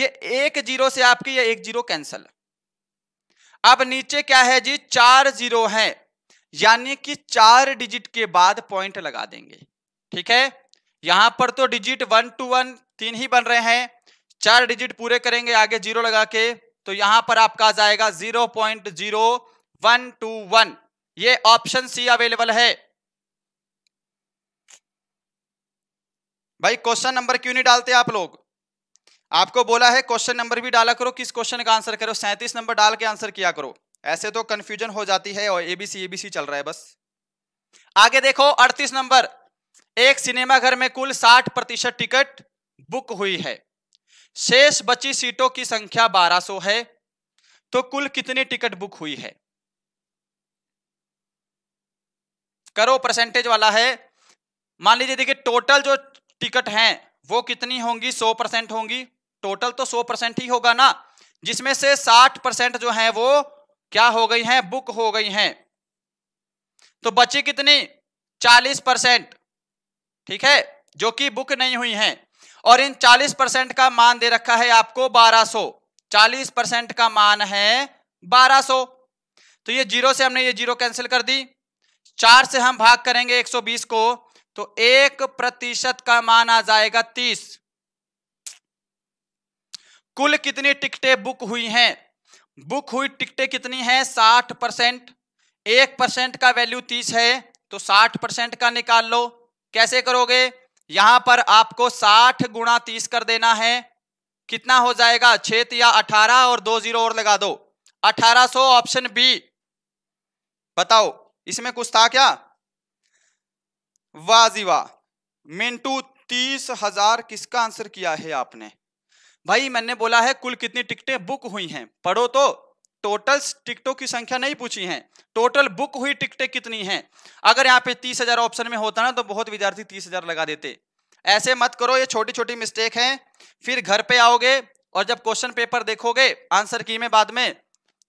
ये एक जीरो से आपकी ये एक जीरो कैंसिल अब नीचे क्या है जी चार जीरो है यानी कि चार डिजिट के बाद पॉइंट लगा देंगे ठीक है यहां पर तो डिजिट वन टू वन तीन ही बन रहे हैं चार डिजिट पूरे करेंगे आगे जीरो लगा के तो यहां पर आपका आ जाएगा zero point zero one two one ये ऑप्शन सी अवेलेबल है भाई क्वेश्चन नंबर क्यों नहीं डालते आप लोग आपको बोला है क्वेश्चन नंबर भी डाला करो किस क्वेश्चन का आंसर करो सैंतीस नंबर डाल के आंसर किया करो ऐसे तो कंफ्यूजन हो जाती है और एबीसी एबीसी चल रहा है बस आगे देखो अड़तीस नंबर एक सिनेमाघर में कुल साठ प्रतिशत टिकट बुक हुई है शेष बची सीटों की संख्या 1200 है तो कुल कितनी टिकट बुक हुई है करो परसेंटेज वाला है मान लीजिए देखिए टोटल जो टिकट हैं वो कितनी होंगी 100 परसेंट होंगी टोटल तो सौ परसेंट ही होगा ना जिसमें से साठ परसेंट जो है वो क्या हो गई हैं बुक हो गई हैं तो बची कितनी चालीस परसेंट ठीक है जो कि बुक नहीं हुई हैं और इन चालीस परसेंट का मान दे रखा है आपको बारह सो चालीस परसेंट का मान है बारह सो तो ये जीरो से हमने ये जीरो कैंसिल कर दी चार से हम भाग करेंगे एक सौ बीस को तो एक प्रतिशत का मान आ जाएगा तीस कुल कितनी टिकटें बुक हुई हैं बुक हुई टिकटें कितनी हैं साठ परसेंट एक परसेंट का वैल्यू तीस है तो साठ परसेंट का निकाल लो कैसे करोगे यहां पर आपको साठ गुणा तीस कर देना है कितना हो जाएगा छेत या अठारह और दो जीरो और लगा दो अठारह सो ऑप्शन बी बताओ इसमें कुछ था क्या वाजिवा मिंटू तीस हजार किसका आंसर किया है आपने भाई मैंने बोला है कुल कितनी टिकटें बुक हुई हैं पढ़ो तो टोटल टिकटों की संख्या नहीं पूछी है टोटल बुक हुई टिकटें कितनी हैं अगर यहाँ पे तीस हजार ऑप्शन में होता ना तो बहुत विद्यार्थी तीस हजार लगा देते ऐसे मत करो ये छोटी छोटी मिस्टेक हैं फिर घर पे आओगे और जब क्वेश्चन पेपर देखोगे आंसर की में बाद में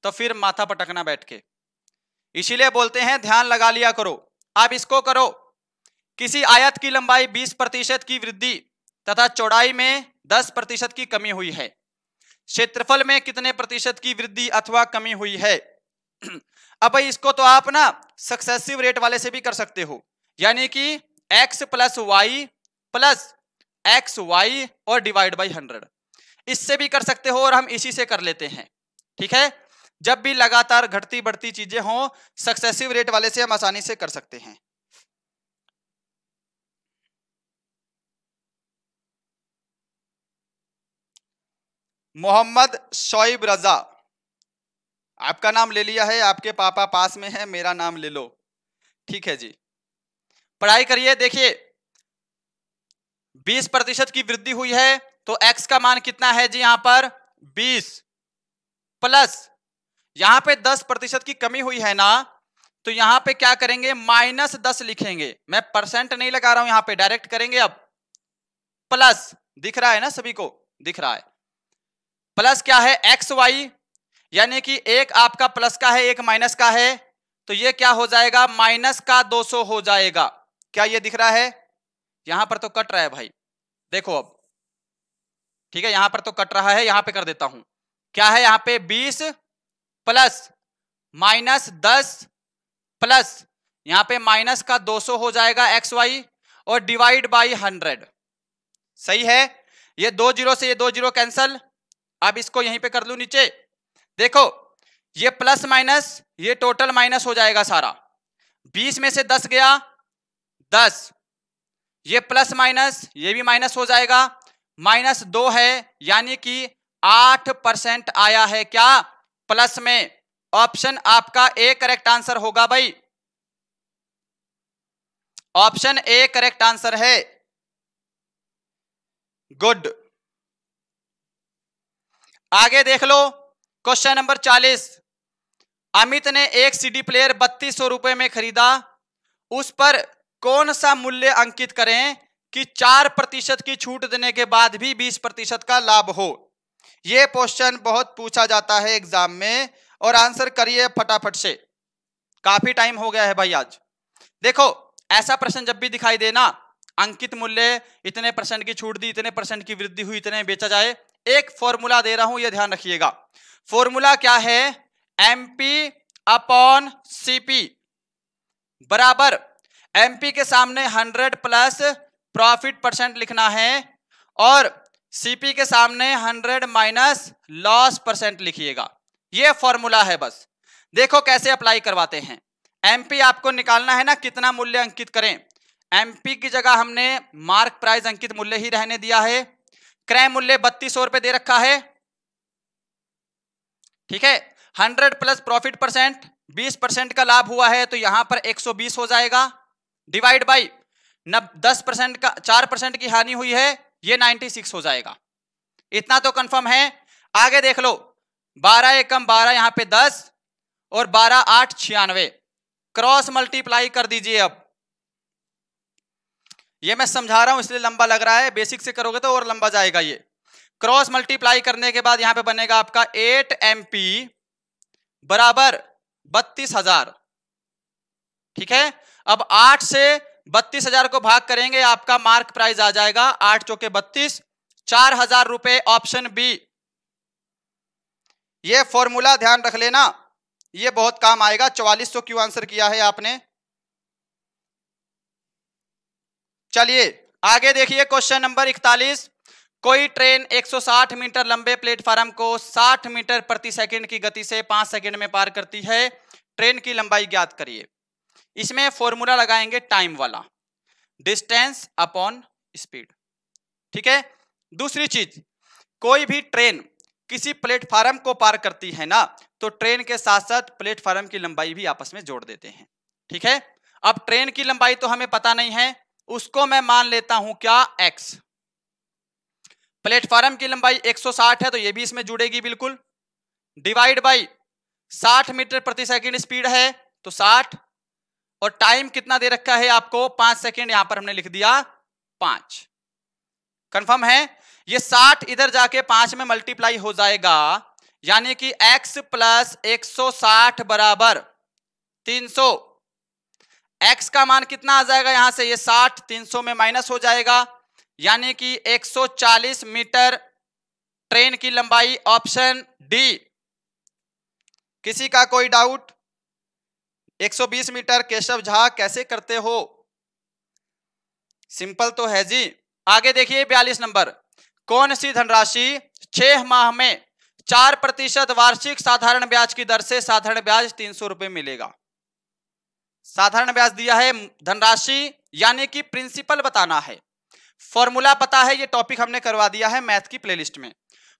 तो फिर माथा पटकना बैठ के इसीलिए बोलते हैं ध्यान लगा लिया करो आप इसको करो किसी आयत की लंबाई 20 प्रतिशत की वृद्धि तथा चौड़ाई में दस प्रतिशत की कमी हुई है क्षेत्रफल में कितने प्रतिशत की वृद्धि अथवा कमी हुई है [CLEARS THROAT] अब इसको तो आप ना सक्सेसिव रेट वाले से भी कर सकते हो यानी कि x plus Y plus X Y और डिवाइड बाई हंड्रेड इससे भी कर सकते हो और हम इसी से कर लेते हैं ठीक है जब भी लगातार घटती बढ़ती चीजें हों सक्सेसिव रेट वाले से हम आसानी से कर सकते हैं मोहम्मद शोइब रज़ा आपका नाम ले लिया है आपके पापा पास में है मेरा नाम ले लो ठीक है जी पढ़ाई करिए देखिए 20 प्रतिशत की वृद्धि हुई है तो x का मान कितना है जी यहां पर 20 प्लस यहां पे 10 प्रतिशत की कमी हुई है ना तो यहां पे क्या करेंगे माइनस दस लिखेंगे मैं परसेंट नहीं लगा रहा हूं यहां पे डायरेक्ट करेंगे अब प्लस दिख रहा है ना सभी को दिख रहा है प्लस क्या है एक्स वाई यानी कि एक आपका प्लस का है एक माइनस का है तो ये क्या हो जाएगा माइनस का 200 हो जाएगा क्या ये दिख रहा है यहां पर तो कट रहा है भाई देखो अब ठीक है यहां पर तो कट रहा है यहां पे कर देता हूं क्या है यहां पे 20 प्लस माइनस दस प्लस यहां पे माइनस का 200 हो जाएगा एक्स वाई और डिवाइड बाई हंड्रेड सही है ये दो जीरो से ये दो जीरो कैंसल अब इसको यहीं पे कर लू नीचे देखो ये प्लस माइनस ये टोटल माइनस हो जाएगा सारा बीस में से दस गया दस ये प्लस माइनस ये भी माइनस हो जाएगा माइनस दो है यानी कि आठ परसेंट आया है क्या प्लस में ऑप्शन आपका ए करेक्ट आंसर होगा भाई ऑप्शन ए करेक्ट आंसर है गुड आगे देख लो क्वेश्चन नंबर चालीस अमित ने एक सीडी प्लेयर बत्तीस सौ रुपए में खरीदा उस पर कौन सा मूल्य अंकित करें कि चार प्रतिशत की छूट देने के बाद भी बीस प्रतिशत का लाभ हो यह क्वेश्चन बहुत पूछा जाता है एग्जाम में और आंसर करिए फटाफट से काफी टाइम हो गया है भाई आज देखो ऐसा प्रश्न जब भी दिखाई देना अंकित मूल्य इतने परसेंट की छूट दी इतने परसेंट की वृद्धि हुई इतने बेचा जाए एक फॉर्मूला दे रहा हूं यह ध्यान रखिएगा फॉर्मूला क्या है एम पी अपॉन सीपी बराबर एमपी के सामने 100 प्लस प्रॉफिट परसेंट लिखना है और सीपी के सामने 100 माइनस लॉस परसेंट लिखिएगा यह फॉर्मूला है बस देखो कैसे अप्लाई करवाते हैं एमपी आपको निकालना है ना कितना मूल्य अंकित करें एमपी की जगह हमने मार्क प्राइस अंकित मूल्य ही रहने दिया है क्रय मूल्य बत्तीस सौ रुपए दे रखा है ठीक है हंड्रेड प्लस प्रॉफिट परसेंट बीस परसेंट का लाभ हुआ है तो यहां पर एक सौ बीस हो जाएगा डिवाइड बाई नब दस परसेंट का चार परसेंट की हानि हुई है ये नाइनटी सिक्स हो जाएगा इतना तो कंफर्म है आगे देख लो बारह एकम बारह यहां पे दस और बारह आठ छियानवे क्रॉस मल्टीप्लाई कर दीजिए अब ये मैं समझा रहा हूं इसलिए लंबा लग रहा है बेसिक से करोगे तो और लंबा जाएगा ये क्रॉस मल्टीप्लाई करने के बाद यहां पे बनेगा आपका एट एम बराबर बत्तीस हजार ठीक है अब आठ से बत्तीस हजार को भाग करेंगे आपका मार्क प्राइस आ जाएगा आठ चौके बत्तीस चार हजार रुपए ऑप्शन बी ये फॉर्मूला ध्यान रख लेना ये बहुत काम आएगा चौवालीस सौ क्यों आंसर किया है आपने चलिए आगे देखिए क्वेश्चन नंबर इकतालीस कोई ट्रेन 160 मीटर लंबे प्लेटफार्म को 60 मीटर प्रति सेकंड की गति से 5 सेकंड में पार करती है ट्रेन की लंबाई ज्ञात करिए इसमें फॉर्मूला लगाएंगे टाइम वाला डिस्टेंस अपॉन स्पीड ठीक है दूसरी चीज कोई भी ट्रेन किसी प्लेटफार्म को पार करती है ना तो ट्रेन के साथ साथ प्लेटफार्म की लंबाई भी आपस में जोड़ देते हैं ठीक है अब ट्रेन की लंबाई तो हमें पता नहीं है उसको मैं मान लेता हूं क्या एक्स प्लेटफॉर्म की लंबाई 160 है तो ये भी इसमें जुड़ेगी बिल्कुल डिवाइड बाई 60 मीटर प्रति सेकंड स्पीड है तो 60 और टाइम कितना दे रखा है आपको पांच सेकंड यहां पर हमने लिख दिया पांच कंफर्म है ये 60 इधर जाके पांच में मल्टीप्लाई हो जाएगा यानी कि x प्लस एक बराबर एक्स का मान कितना आ जाएगा यहां से ये साठ तीन सौ में माइनस हो जाएगा यानी कि 140 मीटर ट्रेन की लंबाई ऑप्शन डी किसी का कोई डाउट 120 मीटर केशव झा कैसे करते हो सिंपल तो है जी आगे देखिए बयालीस नंबर कौन सी धनराशि छह माह में चार प्रतिशत वार्षिक साधारण ब्याज की दर से साधारण ब्याज तीन सौ रुपए मिलेगा साधारण ब्याज दिया है धनराशि यानी कि प्रिंसिपल बताना है फॉर्मूला पता है ये टॉपिक हमने करवा दिया है मैथ की प्लेलिस्ट में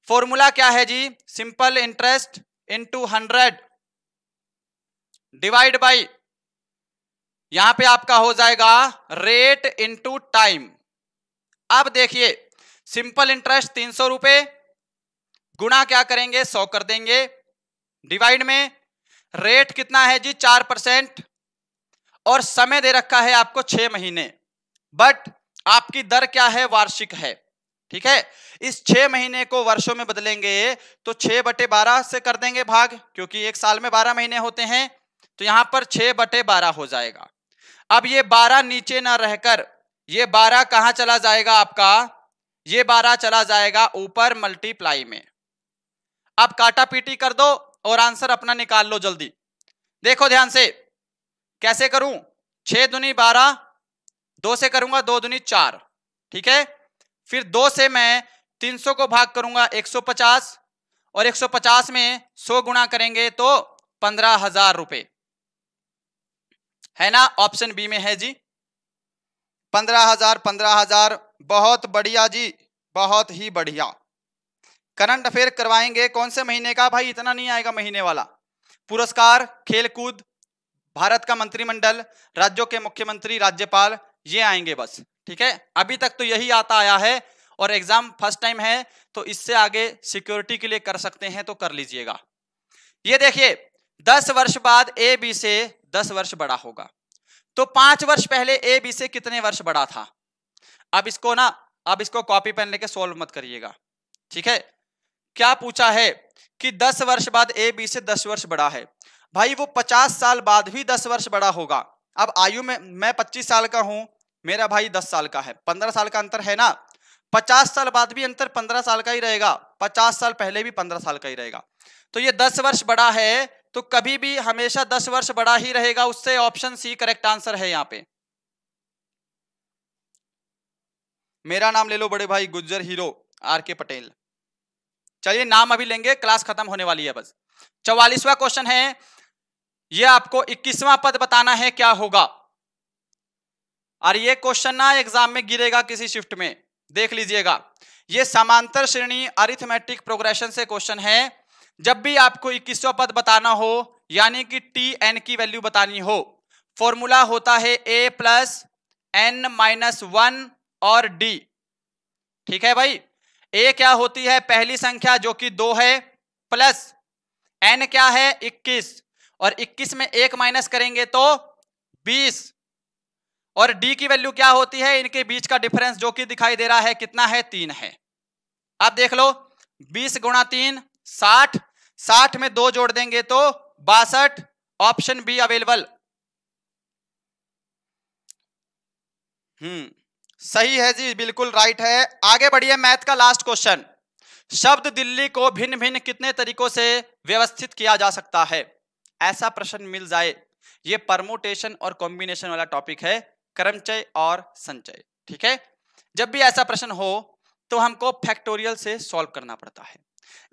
फॉर्मूला क्या है जी simple interest two hundred divide by यहां पे आपका हो जाएगा रेट इंटू टाइम अब देखिए सिंपल इंटरेस्ट तीन सौ रुपए गुणा क्या करेंगे सौ कर देंगे डिवाइड में रेट कितना है जी चार परसेंट और समय दे रखा है आपको छह महीने बट आपकी दर क्या है वार्षिक है ठीक है इस छह महीने को वर्षों में बदलेंगे तो छह बटे बारह से कर देंगे भाग क्योंकि एक साल में बारह महीने होते हैं तो यहां पर छह बटे बारह हो जाएगा अब ये बारह नीचे ना रहकर ये बारह कहां चला जाएगा आपका ये बारह चला जाएगा ऊपर मल्टीप्लाई में आप काटा पीटी कर दो और आंसर अपना निकाल लो जल्दी देखो ध्यान से कैसे करूं छह दुनी बारह दो से करूंगा दो दुनी चार ठीक है फिर दो से मैं तीन सौ को भाग करूंगा एक सौ पचास और एक सौ पचास में सौ गुणा करेंगे तो पंद्रह हजार रुपए है ना ऑप्शन बी में है जी पंद्रह हजार पंद्रह हजार बहुत बढ़िया जी बहुत ही बढ़िया करंट अफेयर करवाएंगे कौन से महीने का भाई इतना नहीं आएगा महीने वाला पुरस्कार खेलकूद भारत का मंत्रिमंडल राज्यों के मुख्यमंत्री राज्यपाल ये आएंगे बस ठीक है अभी तक तो यही आता आया है और एग्जाम फर्स्ट टाइम है तो इससे आगे सिक्योरिटी के लिए कर सकते हैं तो कर लीजिएगा ये देखिए दस वर्ष बाद ए बी से दस वर्ष बड़ा होगा तो पांच वर्ष पहले ए बी से कितने वर्ष बड़ा था अब इसको ना अब इसको कॉपी पेन लेके सॉल्व मत करिएगा ठीक है क्या पूछा है कि दस वर्ष बाद ए बी से दस वर्ष बड़ा है भाई वो पचास साल बाद भी दस वर्ष बड़ा होगा अब आयु में मैं पच्चीस साल का हूं मेरा भाई दस साल का है पंद्रह साल का अंतर है ना पचास साल बाद भी अंतर पंद्रह साल का ही रहेगा पचास साल पहले भी पंद्रह साल का ही रहेगा तो ये दस वर्ष बड़ा है तो कभी भी हमेशा दस वर्ष बड़ा ही रहेगा उससे ऑप्शन सी करेक्ट आंसर है यहाँ पे मेरा नाम ले लो बड़े भाई गुज्जर हीरो आर के पटेल चलिए नाम अभी लेंगे क्लास खत्म होने वाली है बस चौवालीसवा क्वेश्चन है ये आपको इक्कीसवां पद बताना है क्या होगा और ये क्वेश्चन ना एग्जाम में गिरेगा किसी शिफ्ट में देख लीजिएगा ये समांतर श्रेणी अरिथमेटिक प्रोग्रेशन से क्वेश्चन है जब भी आपको इक्कीसवा पद बताना हो यानी कि टी एन की वैल्यू बतानी हो फॉर्मूला होता है A plus N minus one और डी ठीक है भाई ए क्या होती है पहली संख्या जो कि दो है प्लस एन क्या है इक्कीस और 21 में एक माइनस करेंगे तो 20 और d की वैल्यू क्या होती है इनके बीच का डिफरेंस जो कि दिखाई दे रहा है कितना है तीन है आप देख लो 20 गुणा तीन साठ साठ में दो जोड़ देंगे तो बासठ ऑप्शन बी अवेलेबल हम्म सही है जी बिल्कुल राइट है आगे बढ़िए मैथ का लास्ट क्वेश्चन शब्द दिल्ली को भिन्न भिन्न कितने तरीकों से व्यवस्थित किया जा सकता है ऐसा प्रश्न मिल जाए ये परमोटेशन और कॉम्बिनेशन वाला टॉपिक है कर्मचय और संचय ठीक है जब भी ऐसा प्रश्न हो तो हमको फैक्टोरियल से सॉल्व करना पड़ता है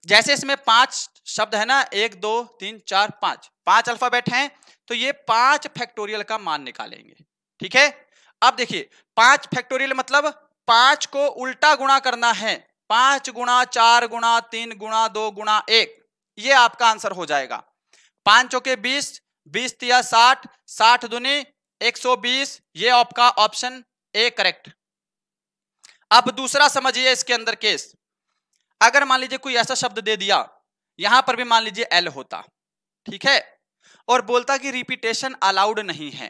जैसे इसमें पांच शब्द है ना एक दो तीन चार पांच पांच अल्फाबेट हैं तो ये पांच फैक्टोरियल का मान निकालेंगे ठीक है अब देखिए पांच फैक्टोरियल मतलब पांच को उल्टा गुणा करना है पांच गुणा चार गुणा तीन गुणा दो गुणा एक ये आपका आंसर हो जाएगा पांच चौके बीस बीस तिया साठ साठ दुनी एक सौ बीस ये आपका ऑप्शन ए करेक्ट अब दूसरा समझिए इसके अंदर केस अगर मान लीजिए कोई ऐसा शब्द दे दिया यहां पर भी मान लीजिए एल होता ठीक है और बोलता कि रिपीटेशन अलाउड नहीं है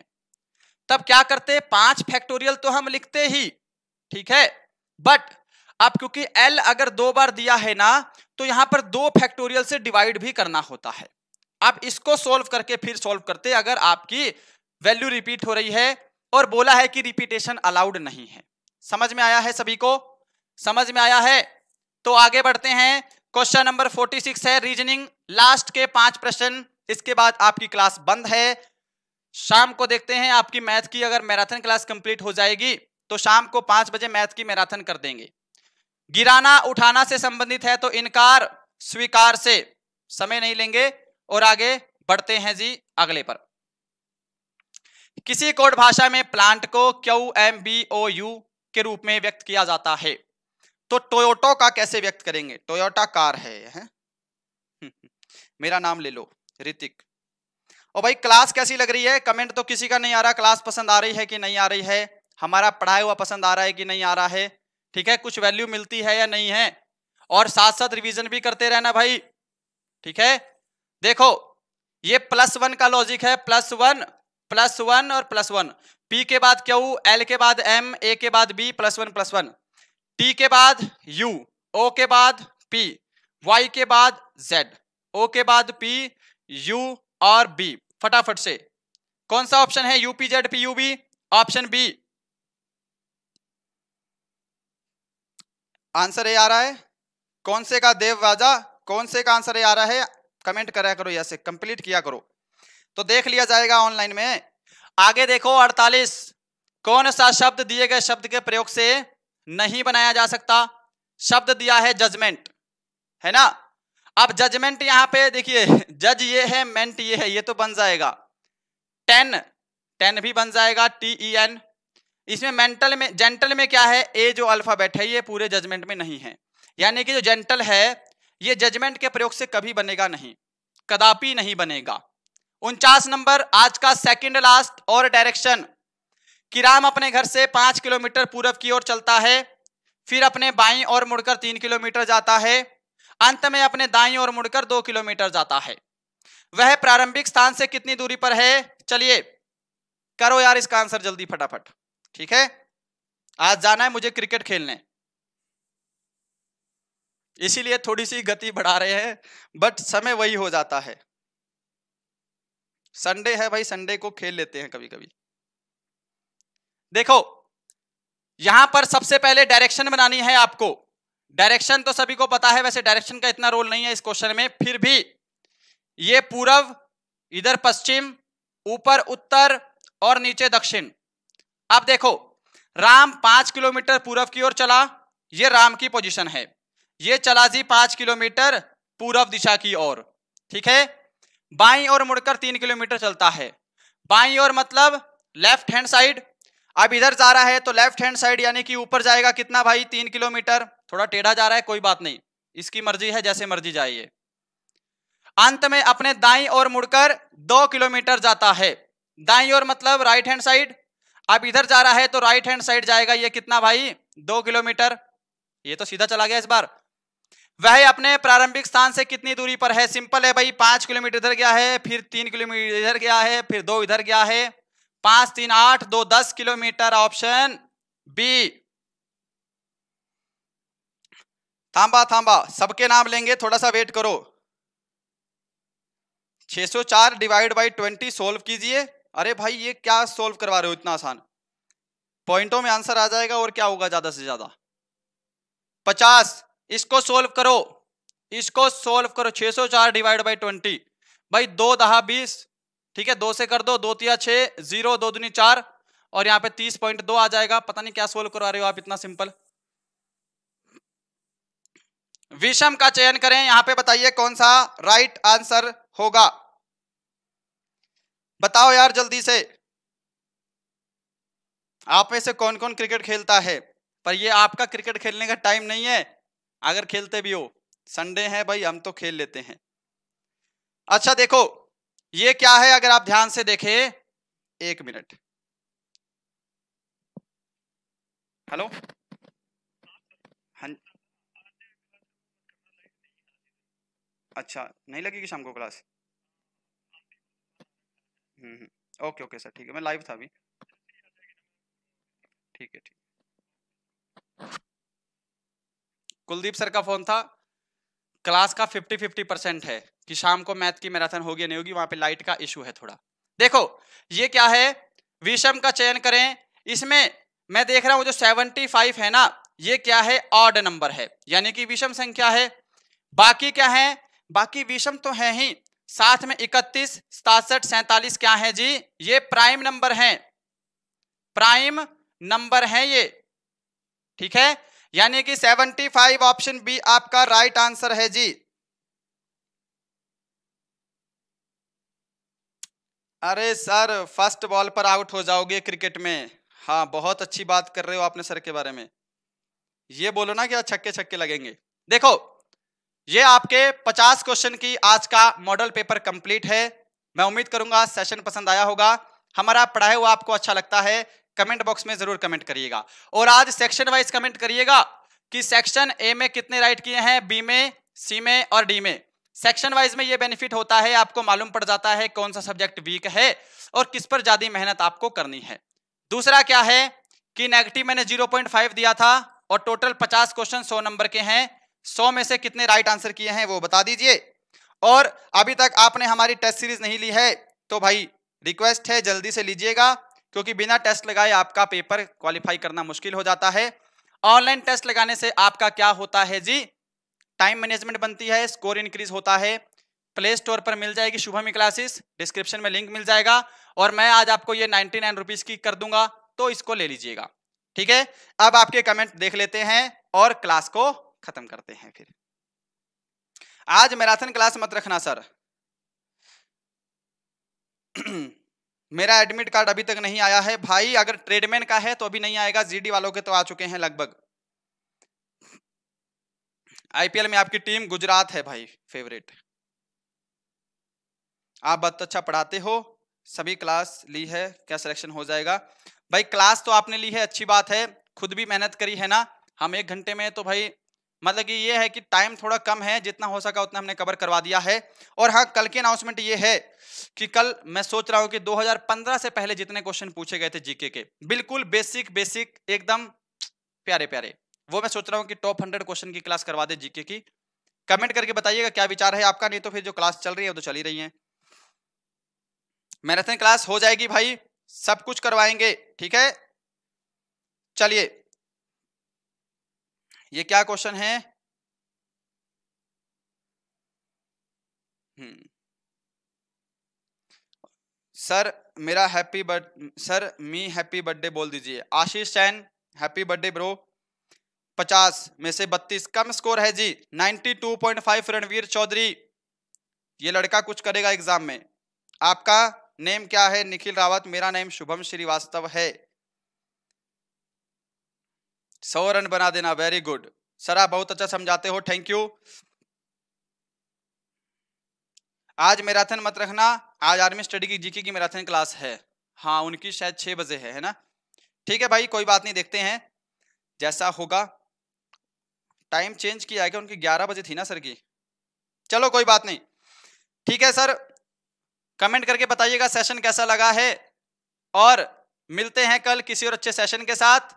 तब क्या करते पांच फैक्टोरियल तो हम लिखते ही ठीक है बट अब क्योंकि एल अगर दो बार दिया है ना तो यहां पर दो फैक्टोरियल से डिवाइड भी करना होता है आप इसको सोल्व करके फिर सोल्व करते अगर आपकी वैल्यू रिपीट हो रही है और बोला है कि रिपीटेशन अलाउड नहीं है समझ में आया है सभी को समझ में आया है तो आगे बढ़ते हैं क्वेश्चन नंबर 46 है रीजनिंग लास्ट के पांच प्रश्न इसके बाद आपकी क्लास बंद है शाम को देखते हैं आपकी मैथ की अगर मैराथन क्लास कंप्लीट हो जाएगी तो शाम को पांच बजे मैथ की मैराथन कर देंगे गिराना उठाना से संबंधित है तो इनकार स्वीकार से समय नहीं लेंगे और आगे बढ़ते हैं जी अगले पर किसी कोड भाषा में प्लांट को Q M B O U के रूप में व्यक्त किया जाता है तो टोयोटो का कैसे व्यक्त करेंगे टोयोटा कार है, है? [LAUGHS] मेरा नाम ले लो ऋतिक और भाई क्लास कैसी लग रही है कमेंट तो किसी का नहीं आ रहा क्लास पसंद आ रही है कि नहीं आ रही है हमारा पढ़ाया हुआ पसंद आ रहा है कि नहीं आ रहा है ठीक है कुछ वैल्यू मिलती है या नहीं है और साथ साथ रिवीजन भी करते रहना भाई ठीक है देखो ये प्लस वन का लॉजिक है प्लस वन प्लस वन और प्लस वन पी के बाद क्यू एल के बाद एम ए के बाद B plus one plus one T के बाद यू ओ के बाद पी वाई के बाद जेड ओ के बाद पी यू और बी फटाफट से कौन सा ऑप्शन है UP Z P U B option B answer ये आ रहा है कौन से का देव राजा कौन से का आंसर ये आ रहा है कमेंट करा करो या से कंप्लीट किया करो तो देख लिया जाएगा ऑनलाइन में आगे देखो 48 कौन सा शब्द दिए गए शब्द के प्रयोग से नहीं बनाया जा सकता शब्द दिया है जजमेंट है ना अब जजमेंट यहां पे देखिए जज ये है मेंट ये है ये तो बन जाएगा टेन टेन भी बन जाएगा टी ई एन इसमें मेंटल में जेंटल में क्या है ए जो अल्फाबेट है ये पूरे जजमेंट में नहीं है यानी कि जो जेंटल है ये जजमेंट के प्रयोग से कभी बनेगा नहीं कदापि नहीं बनेगा उनचास नंबर आज का सेकंड लास्ट और डायरेक्शन किराम अपने घर से पांच किलोमीटर पूर्व की ओर चलता है फिर अपने बाई और मुड़कर तीन किलोमीटर जाता है अंत में अपने दाई और मुड़कर दो किलोमीटर जाता है वह प्रारंभिक स्थान से कितनी दूरी पर है चलिए करो यार इसका आंसर जल्दी फटाफट ठीक है आज जाना है मुझे क्रिकेट खेलने इसीलिए थोड़ी सी गति बढ़ा रहे हैं बट समय वही हो जाता है संडे है भाई संडे को खेल लेते हैं कभी कभी देखो यहां पर सबसे पहले डायरेक्शन बनानी है आपको डायरेक्शन तो सभी को पता है वैसे डायरेक्शन का इतना रोल नहीं है इस क्वेश्चन में फिर भी ये पूर्व इधर पश्चिम ऊपर उत्तर और नीचे दक्षिण अब देखो राम पांच किलोमीटर पूर्व की ओर चला ये राम की पोजीशन है ये चला जी पांच किलोमीटर पूर्व दिशा की ओर ठीक है बाई और मुड़कर तीन किलोमीटर चलता है बाई और मतलब लेफ्ट हैंड साइड अब इधर जा रहा है तो लेफ्ट हैंड साइड यानी कि ऊपर जाएगा कितना भाई तीन किलोमीटर थोड़ा टेढ़ा जा रहा है कोई बात नहीं इसकी मर्जी है जैसे मर्जी जाइए अंत में अपने दाई और मुड़कर दो किलोमीटर जाता है दाई और मतलब राइट हैंड साइड अब इधर जा रहा है तो राइट हैंड साइड जाएगा ये कितना भाई दो किलोमीटर ये तो सीधा चला गया इस बार वह अपने प्रारंभिक स्थान से कितनी दूरी पर है सिंपल है भाई पांच किलोमीटर इधर गया है फिर तीन किलोमीटर इधर गया है फिर दो इधर गया है पांच तीन आठ दो दस किलोमीटर ऑप्शन बी थांबा थांबा सबके नाम लेंगे थोड़ा सा वेट करो 604 डिवाइड बाई 20 सोल्व कीजिए अरे भाई ये क्या सोल्व करवा रहे हो इतना आसान पॉइंटों में आंसर आ जाएगा और क्या होगा ज्यादा से ज्यादा पचास इसको सोल्व करो इसको सोल्व करो 604 डिवाइड बाई ट्वेंटी भाई दो दहा बीस ठीक है दो से कर दो दो तिया छः जीरो दो दुनी चार और यहाँ पे तीस पॉइंट दो आ जाएगा पता नहीं क्या सोल्व करवा रहे हो आप इतना सिंपल विषम का चयन करें यहां पे बताइए कौन सा राइट आंसर होगा बताओ यार जल्दी से आप में से कौन कौन क्रिकेट खेलता है पर ये आपका क्रिकेट खेलने का टाइम नहीं है अगर खेलते भी हो संडे है भाई हम तो खेल लेते हैं अच्छा देखो ये क्या है अगर आप ध्यान से देखें एक मिनट हेलो हाँ अच्छा नहीं लगेगी शाम को क्लास हम्म, हम्म। ओके ओके सर ठीक है मैं लाइव था अभी ठीक है ठीक कुलदीप सर का फोन था क्लास का फिफ्टी फिफ्टी परसेंट है कि शाम को मैथ की मैराथन होगी नहीं होगी वहां पे लाइट का इशू है थोड़ा देखो ये क्या है विषम का चयन करें इसमें मैं देख रहा हूं जो सेवनटी फाइव है ना ये क्या है ऑड नंबर है यानी कि विषम संख्या है बाकी क्या है बाकी विषम तो है ही साथ में इकतीस सतासठ सैतालीस क्या है जी ये प्राइम नंबर है प्राइम नंबर है ये ठीक है यानी कि 75 ऑप्शन बी आपका राइट आंसर है जी अरे सर फर्स्ट बॉल पर आउट हो जाओगे क्रिकेट में हाँ बहुत अच्छी बात कर रहे हो आपने सर के बारे में ये बोलो ना आज छक्के छक्के लगेंगे देखो ये आपके 50 क्वेश्चन की आज का मॉडल पेपर कंप्लीट है मैं उम्मीद करूंगा सेशन पसंद आया होगा हमारा पढ़ाया हुआ आपको अच्छा लगता है कमेंट बॉक्स में जरूर कमेंट करिएगा और आज सेक्शन वाइज कमेंट करिएगा कि सेक्शन ए में कितने राइट किए हैं बी में सी में और डी में सेक्शन वाइज में ये बेनिफिट होता है आपको मालूम पड़ जाता है कौन सा सब्जेक्ट वीक है और किस पर ज्यादा मेहनत आपको करनी है दूसरा क्या है कि नेगेटिव मैंने 0.5 दिया था और टोटल 50 क्वेश्चन 100 नंबर के हैं 100 में से कितने राइट आंसर किए हैं वो बता दीजिए और अभी तक आपने हमारी टेस्ट सीरीज नहीं ली है तो भाई रिक्वेस्ट है जल्दी से लीजिएगा क्योंकि बिना टेस्ट लगाए आपका पेपर क्वालिफाई करना मुश्किल हो जाता है ऑनलाइन टेस्ट लगाने से आपका क्या होता है जी टाइम मैनेजमेंट बनती है स्कोर इंक्रीज होता है प्ले स्टोर पर मिल जाएगी शुभम क्लासेस डिस्क्रिप्शन में लिंक मिल जाएगा और मैं आज आपको ये नाइनटी नाइन रुपीज की कर दूंगा तो इसको ले लीजिएगा ठीक है अब आपके कमेंट देख लेते हैं और क्लास को खत्म करते हैं फिर आज मैराथन क्लास मत रखना सर [CLEARS THROAT] [CLEARS THROAT] मेरा एडमिट कार्ड अभी तक नहीं आया है भाई अगर ट्रेडमैन का है तो अभी नहीं आएगा जीडी वालों के तो आ चुके हैं लगभग आईपीएल में आपकी टीम गुजरात है भाई फेवरेट आप बहुत अच्छा पढ़ाते हो सभी क्लास ली है क्या सिलेक्शन हो जाएगा भाई क्लास तो आपने ली है अच्छी बात है खुद भी मेहनत करी है ना हम एक घंटे में तो भाई मतलब कि ये है कि टाइम थोड़ा कम है जितना हो सका उतना हमने कवर करवा दिया है और हाँ कल की अनाउंसमेंट ये है कि कल मैं सोच रहा हूँ कि 2015 से पहले जितने क्वेश्चन पूछे गए थे जीके के बिल्कुल बेसिक बेसिक एकदम प्यारे प्यारे वो मैं सोच रहा हूँ कि टॉप हंड्रेड क्वेश्चन की क्लास करवा दे जीके की कमेंट करके बताइएगा क्या विचार है आपका नहीं तो फिर जो क्लास चल रही है वो तो चली रही है मैराथन क्लास हो जाएगी भाई सब कुछ करवाएंगे ठीक है चलिए ये क्या क्वेश्चन है हम्म। सर मेरा happy birth sir me happy birthday बोल दीजिए Ashish Chain happy birthday bro पचास में से बत्तीस कम स्कोर है जी ninety two point five Ranveer Chaudhary ये लड़का कुछ करेगा एग्जाम में आपका नेम क्या है निखिल रावत मेरा नेम शुभम श्रीवास्तव है सौ रन बना देना वेरी गुड सर आप बहुत अच्छा समझाते हो थैंक यू आज मैराथन मत रखना आज आर्मी स्टडी की जीके की मैराथन क्लास है हाँ उनकी शायद छह बजे है है ना ठीक है भाई कोई बात नहीं देखते हैं जैसा होगा टाइम चेंज किया है कि उनकी ग्यारह बजे थी ना सर की चलो कोई बात नहीं ठीक है सर कमेंट करके बताइएगा सेशन कैसा लगा है और मिलते हैं कल किसी और अच्छे सेशन के साथ